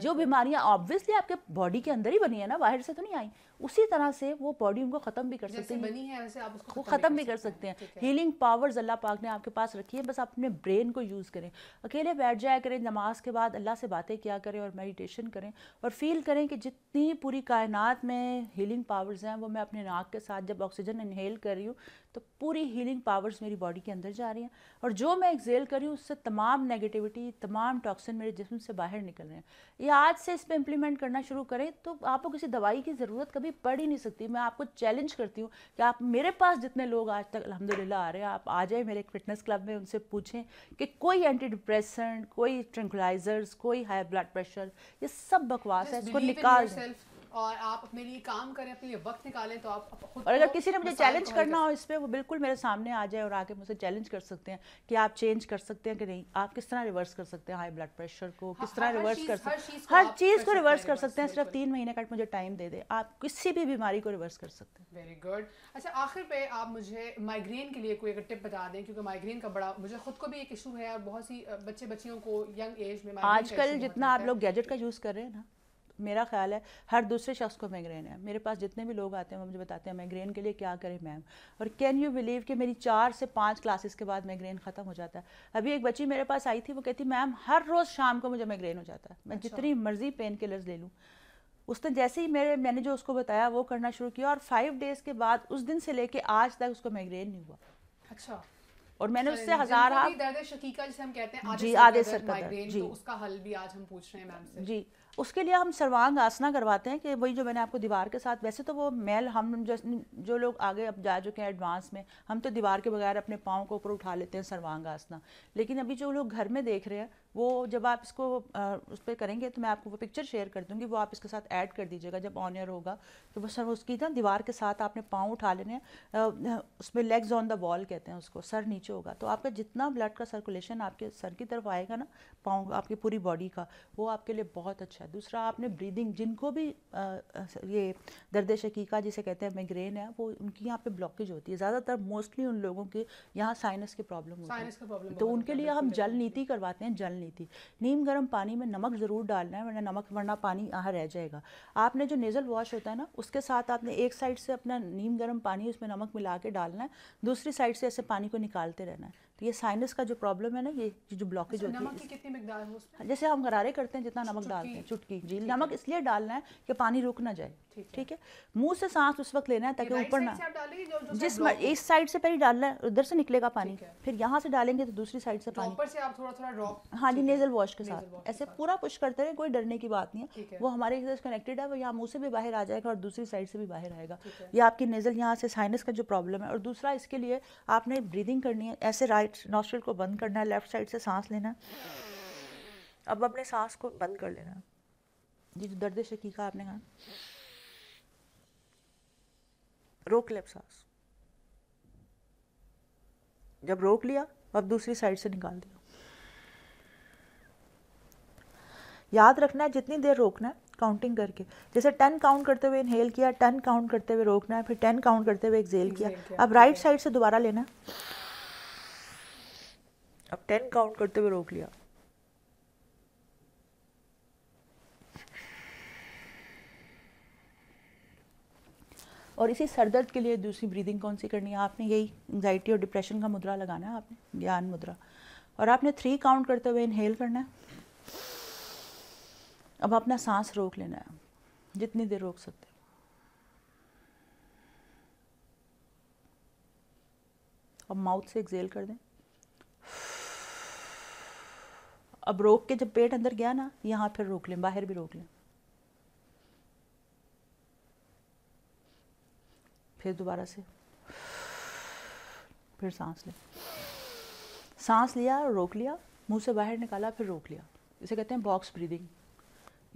जो बीमारियां ऑब्वियसली आपके बॉडी के अंदर ही बनी है ना बाहर से तो नहीं आई उसी तरह से वो बॉडी उनको खत्म भी कर सकते हैं बनी है वैसे आप उसको वो खत्म भी कर सकते हैं हीलिंग पावर्स अल्लाह पाक ने आपके पास रखी है बस आप अपने ब्रेन को यूज़ करें अकेले बैठ जाया करें नमाज के बाद अल्लाह से बातें किया करें और मेडिटेशन करें और फील करें कि जितनी पूरी कायनात में हीलिंग पावर्स हैं वो मैं अपने नाक के साथ जब ऑक्सीजन इनहेल कर रही हूँ तो पूरी हीलिंग पावर्स मेरी बॉडी के अंदर जा रही हैं और जो मैं एक्जेल कर रही हूँ उससे तमाम नेगेटिविटी तमाम टॉक्सिन मेरे जिसम से बाहर निकल रहे हैं ये आज से इस पर इम्प्लीमेंट करना शुरू करें तो आपको किसी दवाई की ज़रूरत कभी पड़ ही नहीं सकती मैं आपको चैलेंज करती हूँ कि आप मेरे पास जितने लोग आज तक अलहमद आ रहे हैं आप आ जाए मेरे फिटनेस क्लब में उनसे पूछें कि कोई एंटी डिप्रेसेंट कोई ट्रेंकुलाइजर्स कोई हाई ब्लड प्रेशर ये सब बकवास है इसको निकाल और आप अपने लिए काम करें अपने लिए वक्त निकालें तो आप और अगर किसी ने मुझे चैलेंज करना हो इस पर वो बिल्कुल मेरे सामने आ जाए और आके मुझसे चैलेंज कर सकते हैं कि आप चेंज कर सकते हैं कि नहीं आप किस तरह रिवर्स कर सकते हैं हाई ब्लड प्रेशर को किस हाँ, तरह रिवर्स कर सकते हर चीज़ को रिवर्स कर सकते हैं सिर्फ तीन महीने का मुझे टाइम दे दे आप किसी भी बीमारी को रिवर्स कर सकते हैं वेरी गुड अच्छा आखिर पे आप मुझे माइग्रेन के लिए कोई अगर टिप बता दें क्योंकि माइग्रेन का बड़ा मुझे खुद को भी एक इशू है और बहुत सी बच्चे बच्चियों को यंग एज में आजकल जितना आप लोग गैजेट का यूज़ कर रहे हैं ना मेरा ख्याल है हर दूसरे शख्स को माइग्रेन है मेरे पास जितने भी लोग आते हैं वो मुझे बताते हैं माइग्रेन के लिए क्या करें मैम और कैन यू बिलीव कि मेरी चार से पाँच क्लासेस के बाद माइग्रेन ख़त्म हो जाता है अभी एक बच्ची मेरे पास आई थी वो कहती मैम हर रोज़ शाम को मुझे माइग्रेन हो जाता है मैं अच्छा। जितनी मर्जी पेन किलर्स ले लूँ उसने जैसे ही मेरे मैंने जो उसको बताया वो करना शुरू किया और फाइव डेज़ के बाद उस दिन से लेके आज तक उसको माइग्रेन नहीं हुआ अच्छा और मैंने उससे हजार हाँ दर्द शकीका जिसे हम कहते हैं जी आधे सर का दर्द तो जी उसका हल भी आज हम पूछ रहे हैं मैम से जी उसके लिए हम सर्वांग आसना करवाते हैं कि वही जो मैंने आपको दीवार के साथ वैसे तो वो मैल हम जो जो लोग आगे अब जा चुके हैं एडवांस में हम तो दीवार के बगैर अपने पाँव को ऊपर उठा लेते हैं सर्वांग आसना लेकिन अभी जो लोग घर में देख रहे हैं वो जब आप इसको आ, उस पर करेंगे तो मैं आपको वो पिक्चर शेयर कर दूँगी वो आप इसके साथ ऐड कर दीजिएगा जब ऑनियर होगा तो वो सर उसकी ना दीवार के साथ आपने पाँव उठा लेने उसमें लेग्स ऑन द बॉल कहते हैं उसको सर नीचे होगा तो आपका जितना ब्लड का सर्कुलेशन आपके सर की तरफ आएगा ना पाँव आपकी पूरी बॉडी का वो आपके लिए बहुत अच्छा अच्छा दूसरा आपने ब्रीदिंग जिनको भी आ, ये दर्द शकीका जिसे कहते हैं माइग्रेन है वो उनकी यहाँ पे ब्लॉकेज होती है ज़्यादातर मोस्टली उन लोगों के यहाँ साइनस के प्रॉब्लम होती है तो उनके लिए हम जल नीति करवाते हैं जल नीति नीम गर्म पानी में नमक ज़रूर डालना है वरना नमक वरना पानी यहाँ रह जाएगा आपने जो नेज़ल वॉश होता है ना उसके साथ आपने एक साइड से अपना नीम गर्म पानी उसमें नमक मिला के डालना है दूसरी साइड से ऐसे पानी को निकालते रहना है तो ये साइनस का जो प्रॉब्लम है ना ये जो ब्लॉकेज होती है कितनी जैसे हम गरारे करते हैं जितना नमक डालते हैं चुटकी जी नमक इसलिए डालना है कि पानी रुक ना जाए ठीक है मुंह से सांस उस वक्त लेना है ताकि ऊपर ना जिस इस साइड से पहले डालना है उधर से निकलेगा पानी फिर यहाँ से डालेंगे तो दूसरी साइड से तो पानी से आप थोड़ा थोड़ा हाँ जी नेजल वॉश के साथ ऐसे पूरा पुश करते रहे कोई डरने की बात नहीं है वो हमारे साथ कनेक्टेड है वो यहाँ मुंह से भी बाहर आ जाएगा और दूसरी साइड से भी बाहर आएगा ये आपकी नेजल यहाँ से साइनस का जो प्रॉब्लम है और दूसरा इसके लिए आपने ब्रीदिंग करनी है ऐसे राइट राइट नॉस्ट्रल को बंद करना है लेफ्ट साइड से सांस लेना अब अपने सांस को बंद कर लेना ये जो दर्द शकीका आपने कहा रोक ले सांस जब रोक लिया अब दूसरी साइड से निकाल दिया याद रखना है जितनी देर रोकना है काउंटिंग करके जैसे टेन काउंट करते हुए इनहेल किया टेन काउंट करते हुए रोकना है फिर टेन काउंट करते हुए एक्जेल किया अब राइट साइड से दोबारा लेना है अब टेन काउंट करते हुए रोक लिया और इसी सरदर्द के लिए दूसरी ब्रीदिंग कौन सी करनी है आपने यही एंगजाइटी और डिप्रेशन का मुद्रा लगाना है आपने ज्ञान मुद्रा और आपने थ्री काउंट करते हुए इनहेल करना है अब अपना सांस रोक लेना है जितनी देर रोक सकते हो अब माउथ से एक्सेल कर दें अब रोक के जब पेट अंदर गया ना यहाँ फिर रोक लें बाहर भी रोक लें फिर दोबारा से फिर सांस लें सांस लिया रोक लिया मुंह से बाहर निकाला फिर रोक लिया इसे कहते हैं बॉक्स ब्रीदिंग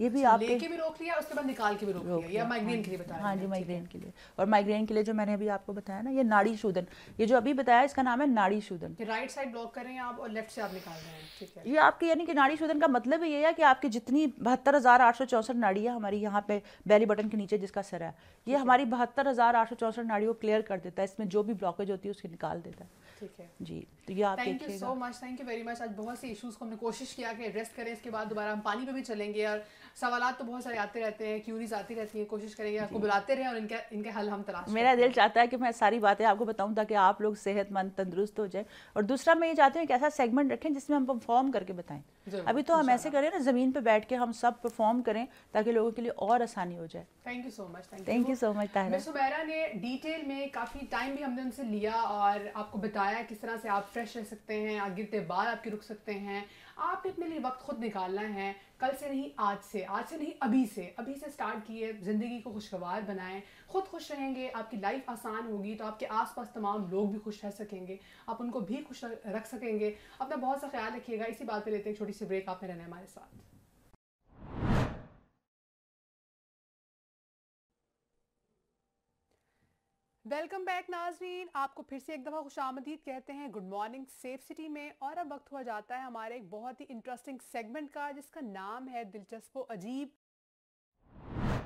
ये भी अच्छा, आप लेके भी रोक लिया उसके बाद निकाल के भी रोक, रोक लिया या माइग्रेन हाँ के लिए बताया हाँ जी माइग्रेन के लिए और माइग्रेन के लिए जो मैंने अभी आपको बताया ना ये नाड़ी शोधन ये जो अभी बताया इसका नाम है नाड़ी शोधन राइट साइड ब्लॉक कर रहे हैं आप और लेफ्ट से आप निकाल रहे हैं ठीक है ये आपके यानी कि नाड़ी शोधन का मतलब ये है कि आपकी जितनी बहत्तर हज़ार आठ सौ नाड़ी नाड़ियाँ हमारी यहाँ पे बैली बटन के नीचे जिसका सर है ये हमारी बहत्तर हज़ार आठ सौ चौसठ नाड़ी को क्लियर कर देता है इसमें जो भी ब्लॉकेज होती है उसके निकाल देता है ठीक है जी तो ये आप thank you so much thank you very much आज बहुत से इश्यूज को हमने कोशिश किया कि एड्रेस करें इसके बाद दोबारा हम पानी पे भी चलेंगे और सवाल तो बहुत सारे आते रहते हैं क्यूरीज आती रहती है कोशिश करेंगे आपको बुलाते रहे और इनके इनके हल हम तलाश मेरा दिल चाहता है कि मैं सारी बातें आपको बताऊँ ताकि आप लोग सेहतमंद तंदुरुस्त हो जाए और दूसरा मैं ये चाहती हूँ एक ऐसा सेगमेंट रखें जिसमें हम परफॉर्म करके बताएं अभी तो हम ऐसे करें ना ज़मीन पर बैठ के हम सब परफॉर्म करें ताकि लोगों के लिए और आसानी हो जाए thank you so much thank you so much Tahira ने डिटेल में काफ़ी टाइम भी हमने उनसे लिया और आपको बताया किस तरह से आप फ्रेश रह सकते हैं आप गिरते बार आपके रुक सकते हैं आपने अपने लिए वक्त खुद निकालना है कल से नहीं आज से आज से नहीं अभी से अभी से स्टार्ट किए ज़िंदगी को खुशगवार बनाएं खुद खुश रहेंगे आपकी लाइफ आसान होगी तो आपके आसपास तमाम लोग भी खुश रह सकेंगे आप उनको भी खुश रख सकेंगे अपना बहुत सा ख्याल रखिएगा इसी बात पे लेते हैं छोटी सी ब्रेक आपने रहना है हमारे साथ वेलकम बैक नाजरीन आपको फिर से एक दफ़ा खुश आमदीद कहते हैं गुड मॉर्निंग सेफ सिटी में और अब वक्त हुआ जाता है हमारे एक बहुत ही इंटरेस्टिंग सेगमेंट का जिसका नाम है दिलचस्प अजीब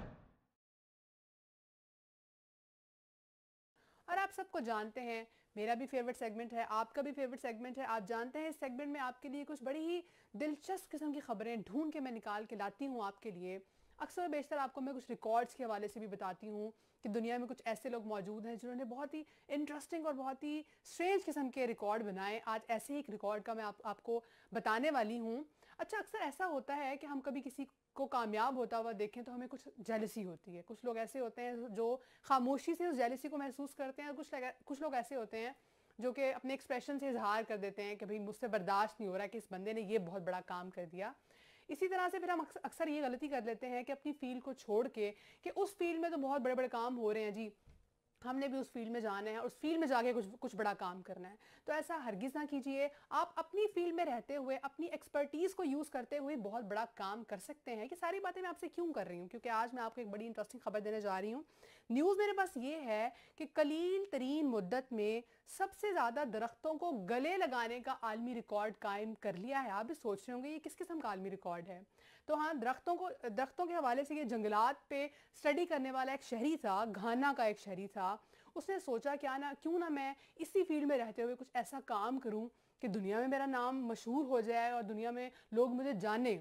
और आप सबको जानते हैं मेरा भी फेवरेट सेगमेंट है आपका भी फेवरेट सेगमेंट है आप जानते हैं इस सेगमेंट में आपके लिए कुछ बड़ी ही दिलचस्प किस्म की खबरें ढूंढ के मैं निकाल के लाती हूँ आपके लिए अक्सर बेशतर आपको मैं कुछ रिकॉर्ड्स के हवाले से भी बताती हूँ कि दुनिया में कुछ ऐसे लोग मौजूद हैं जिन्होंने बहुत ही इंटरेस्टिंग और बहुत ही स्ट्रेंज किस्म के रिकॉर्ड बनाए आज ऐसे ही एक रिकॉर्ड का मैं आप, आपको बताने वाली हूँ अच्छा अक्सर ऐसा होता है कि हम कभी किसी को कामयाब होता हुआ देखें तो हमें कुछ जेलसी होती है कुछ लोग ऐसे होते हैं जो खामोशी से उस जेलसी को महसूस करते हैं और कुछ कुछ लोग ऐसे होते हैं जो कि अपने एक्सप्रेशन से इजहार कर देते हैं कि भाई मुझसे बर्दाश्त नहीं हो रहा कि इस बंदे ने ये बहुत बड़ा काम कर दिया इसी तरह से फिर हम अक्सर ये गलती कर लेते हैं कि अपनी फील्ड को छोड़ के कि उस फील्ड में तो बहुत बड़े बड़े काम हो रहे हैं जी हमने भी उस फील्ड में जाना है उस फील्ड में जाके कुछ कुछ बड़ा काम करना है तो ऐसा हरगिज ना कीजिए आप अपनी फील्ड में रहते हुए अपनी एक्सपर्टीज़ को यूज़ करते हुए बहुत बड़ा काम कर सकते हैं कि सारी बातें मैं आपसे क्यों कर रही हूँ क्योंकि आज मैं आपको एक बड़ी इंटरेस्टिंग खबर देने जा रही हूँ न्यूज़ मेरे पास ये है कि कलील तरीन मुद्दत में सबसे ज़्यादा दरख्तों को गले लगाने का आलमी रिकॉर्ड कायम कर लिया है आप भी सोच रहे होंगे ये किस किस्म का आलमी रिकॉर्ड है तो हाँ दरख्तों को दरख्तों के हवाले से ये जंगलात पे स्टडी करने वाला एक शहरी था घाना का एक शहरी था उसने सोचा क्या ना क्यों ना मैं इसी फील्ड में रहते हुए कुछ ऐसा काम करूँ कि दुनिया में मेरा नाम मशहूर हो जाए और दुनिया में लोग मुझे जाने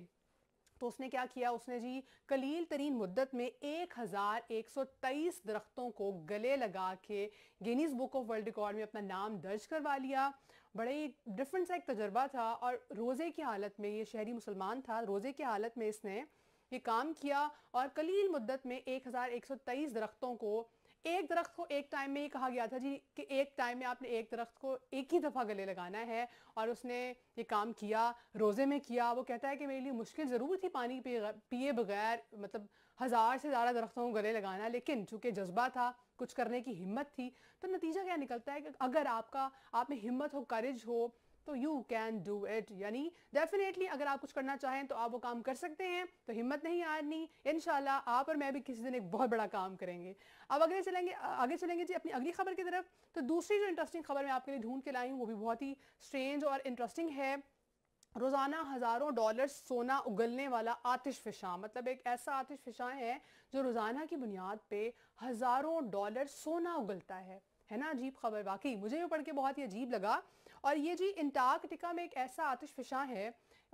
तो उसने क्या किया उसने जी कलील तरीन मुद्दत में एक हज़ार एक सौ तेईस दरख्तों को गले लगा के Guinness book of world record में अपना नाम दर्ज करवा लिया बड़े ही डिफरेंट सा एक तजर्बा था और रोज़े की हालत में ये शहरी मुसलमान था रोज़े की हालत में इसने ये काम किया और कलील मुद्दत में एक हज़ार एक सौ तेईस दरख्तों को एक दरख्त को एक टाइम में ही कहा गया था जी कि एक टाइम में आपने एक दरख्त को एक ही दफ़ा गले लगाना है और उसने ये काम किया रोज़े में किया वो कहता है कि मेरे लिए मुश्किल ज़रूर थी पानी पिए बगैर मतलब हज़ार से ज़्यादा दरख्तों को गले लगाना लेकिन चूँकि जज्बा था कुछ करने की हिम्मत थी तो नतीजा क्या निकलता है कि अगर आपका आप में हिम्मत हो करेज हो तो यू कैन डू इट यानी डेफिनेटली अगर आप कुछ करना चाहें तो आप वो काम कर सकते हैं तो हिम्मत नहीं आनी इनशाला आप और मैं भी किसी दिन एक बहुत बड़ा काम करेंगे अब अगले चलेंगे आगे चलेंगे जी अपनी अगली खबर की तरफ तो दूसरी जो इंटरेस्टिंग खबर मैं आपके लिए ढूंढ के लाई हूँ वो भी बहुत ही स्ट्रेंज और इंटरेस्टिंग है रोजाना हजारों डॉलर सोना उगलने वाला आतिश फिशा मतलब एक ऐसा आतिश फिशा है जो रोजाना की बुनियाद पे हजारों डॉलर सोना उगलता है है ना अजीब खबर वाकई मुझे भी पढ़ के बहुत ही अजीब लगा और ये जी इंटार्कटिका में एक ऐसा आतिश फिशा है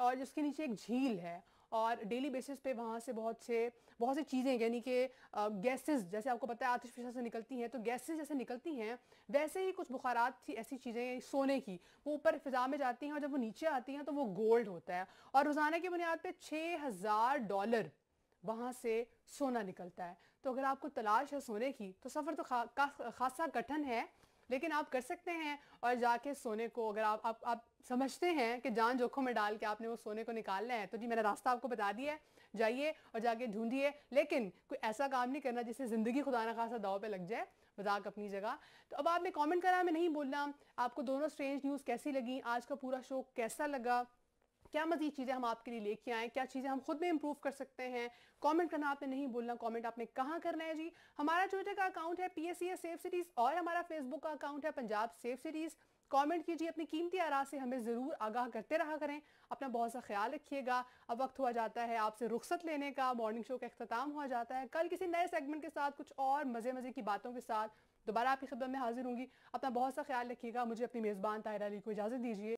और जिसके नीचे एक झील है और डेली बेसिस पे वहाँ से बहुत से बहुत सी चीज़ें यानी कि गैसेस जैसे आपको पता है आतिश फिशा से निकलती हैं तो गैसेस जैसे निकलती हैं वैसे ही कुछ बुखारात थी ऐसी चीज़ें सोने की वो ऊपर फिजा में जाती हैं और जब वो नीचे आती हैं तो वो गोल्ड होता है और रोज़ाना की बुनियाद पर छः हज़ार डॉलर वहाँ से सोना निकलता है तो अगर आपको तलाश है सोने की तो सफ़र तो खा, खासा कठिन है लेकिन आप कर सकते हैं और जाके सोने को अगर आप आप, आप समझते हैं कि जान जोखों में डाल के आपने वो सोने को निकालना है तो जी मैंने रास्ता आपको बता दिया है जाइए और जाके ढूंढिए लेकिन कोई ऐसा काम नहीं करना जिससे ज़िंदगी खुदा ना खासा दाव पे लग जाए मजाक अपनी जगह तो अब आपने कमेंट करा मैं नहीं बोलना आपको दोनों स्ट्रेंज न्यूज़ कैसी लगी आज का पूरा शो कैसा लगा क्या मजीद चीज़ें हम आपके लिए लेके आएँ क्या चीज़ें हम खुद में इंप्रूव कर सकते हैं कॉमेंट करना आपने नहीं बोलना कॉमेंट आपने कहाँ करना है जी हमारा ट्विटर का अकाउंट है पी एस सेफ सिटीज़ और हमारा फेसबुक का अकाउंट है पंजाब सेफ सिटीज़ कमेंट कीजिए अपनी कीमती आरा से हमें ज़रूर आगाह करते रहा करें अपना बहुत सा ख्याल रखिएगा अब वक्त हुआ जाता है आपसे रुख्सत लेने का मॉर्निंग शो का अख्ताम हुआ जाता है कल किसी नए सेगमेंट के साथ कुछ और मज़े मज़े की बातों के साथ दोबारा आपकी खिदमत में हाजिर होंगी अपना बहुत सा ख्याल रखिएगा मुझे अपनी मेज़बान तायरा अली को इजाज़त दीजिए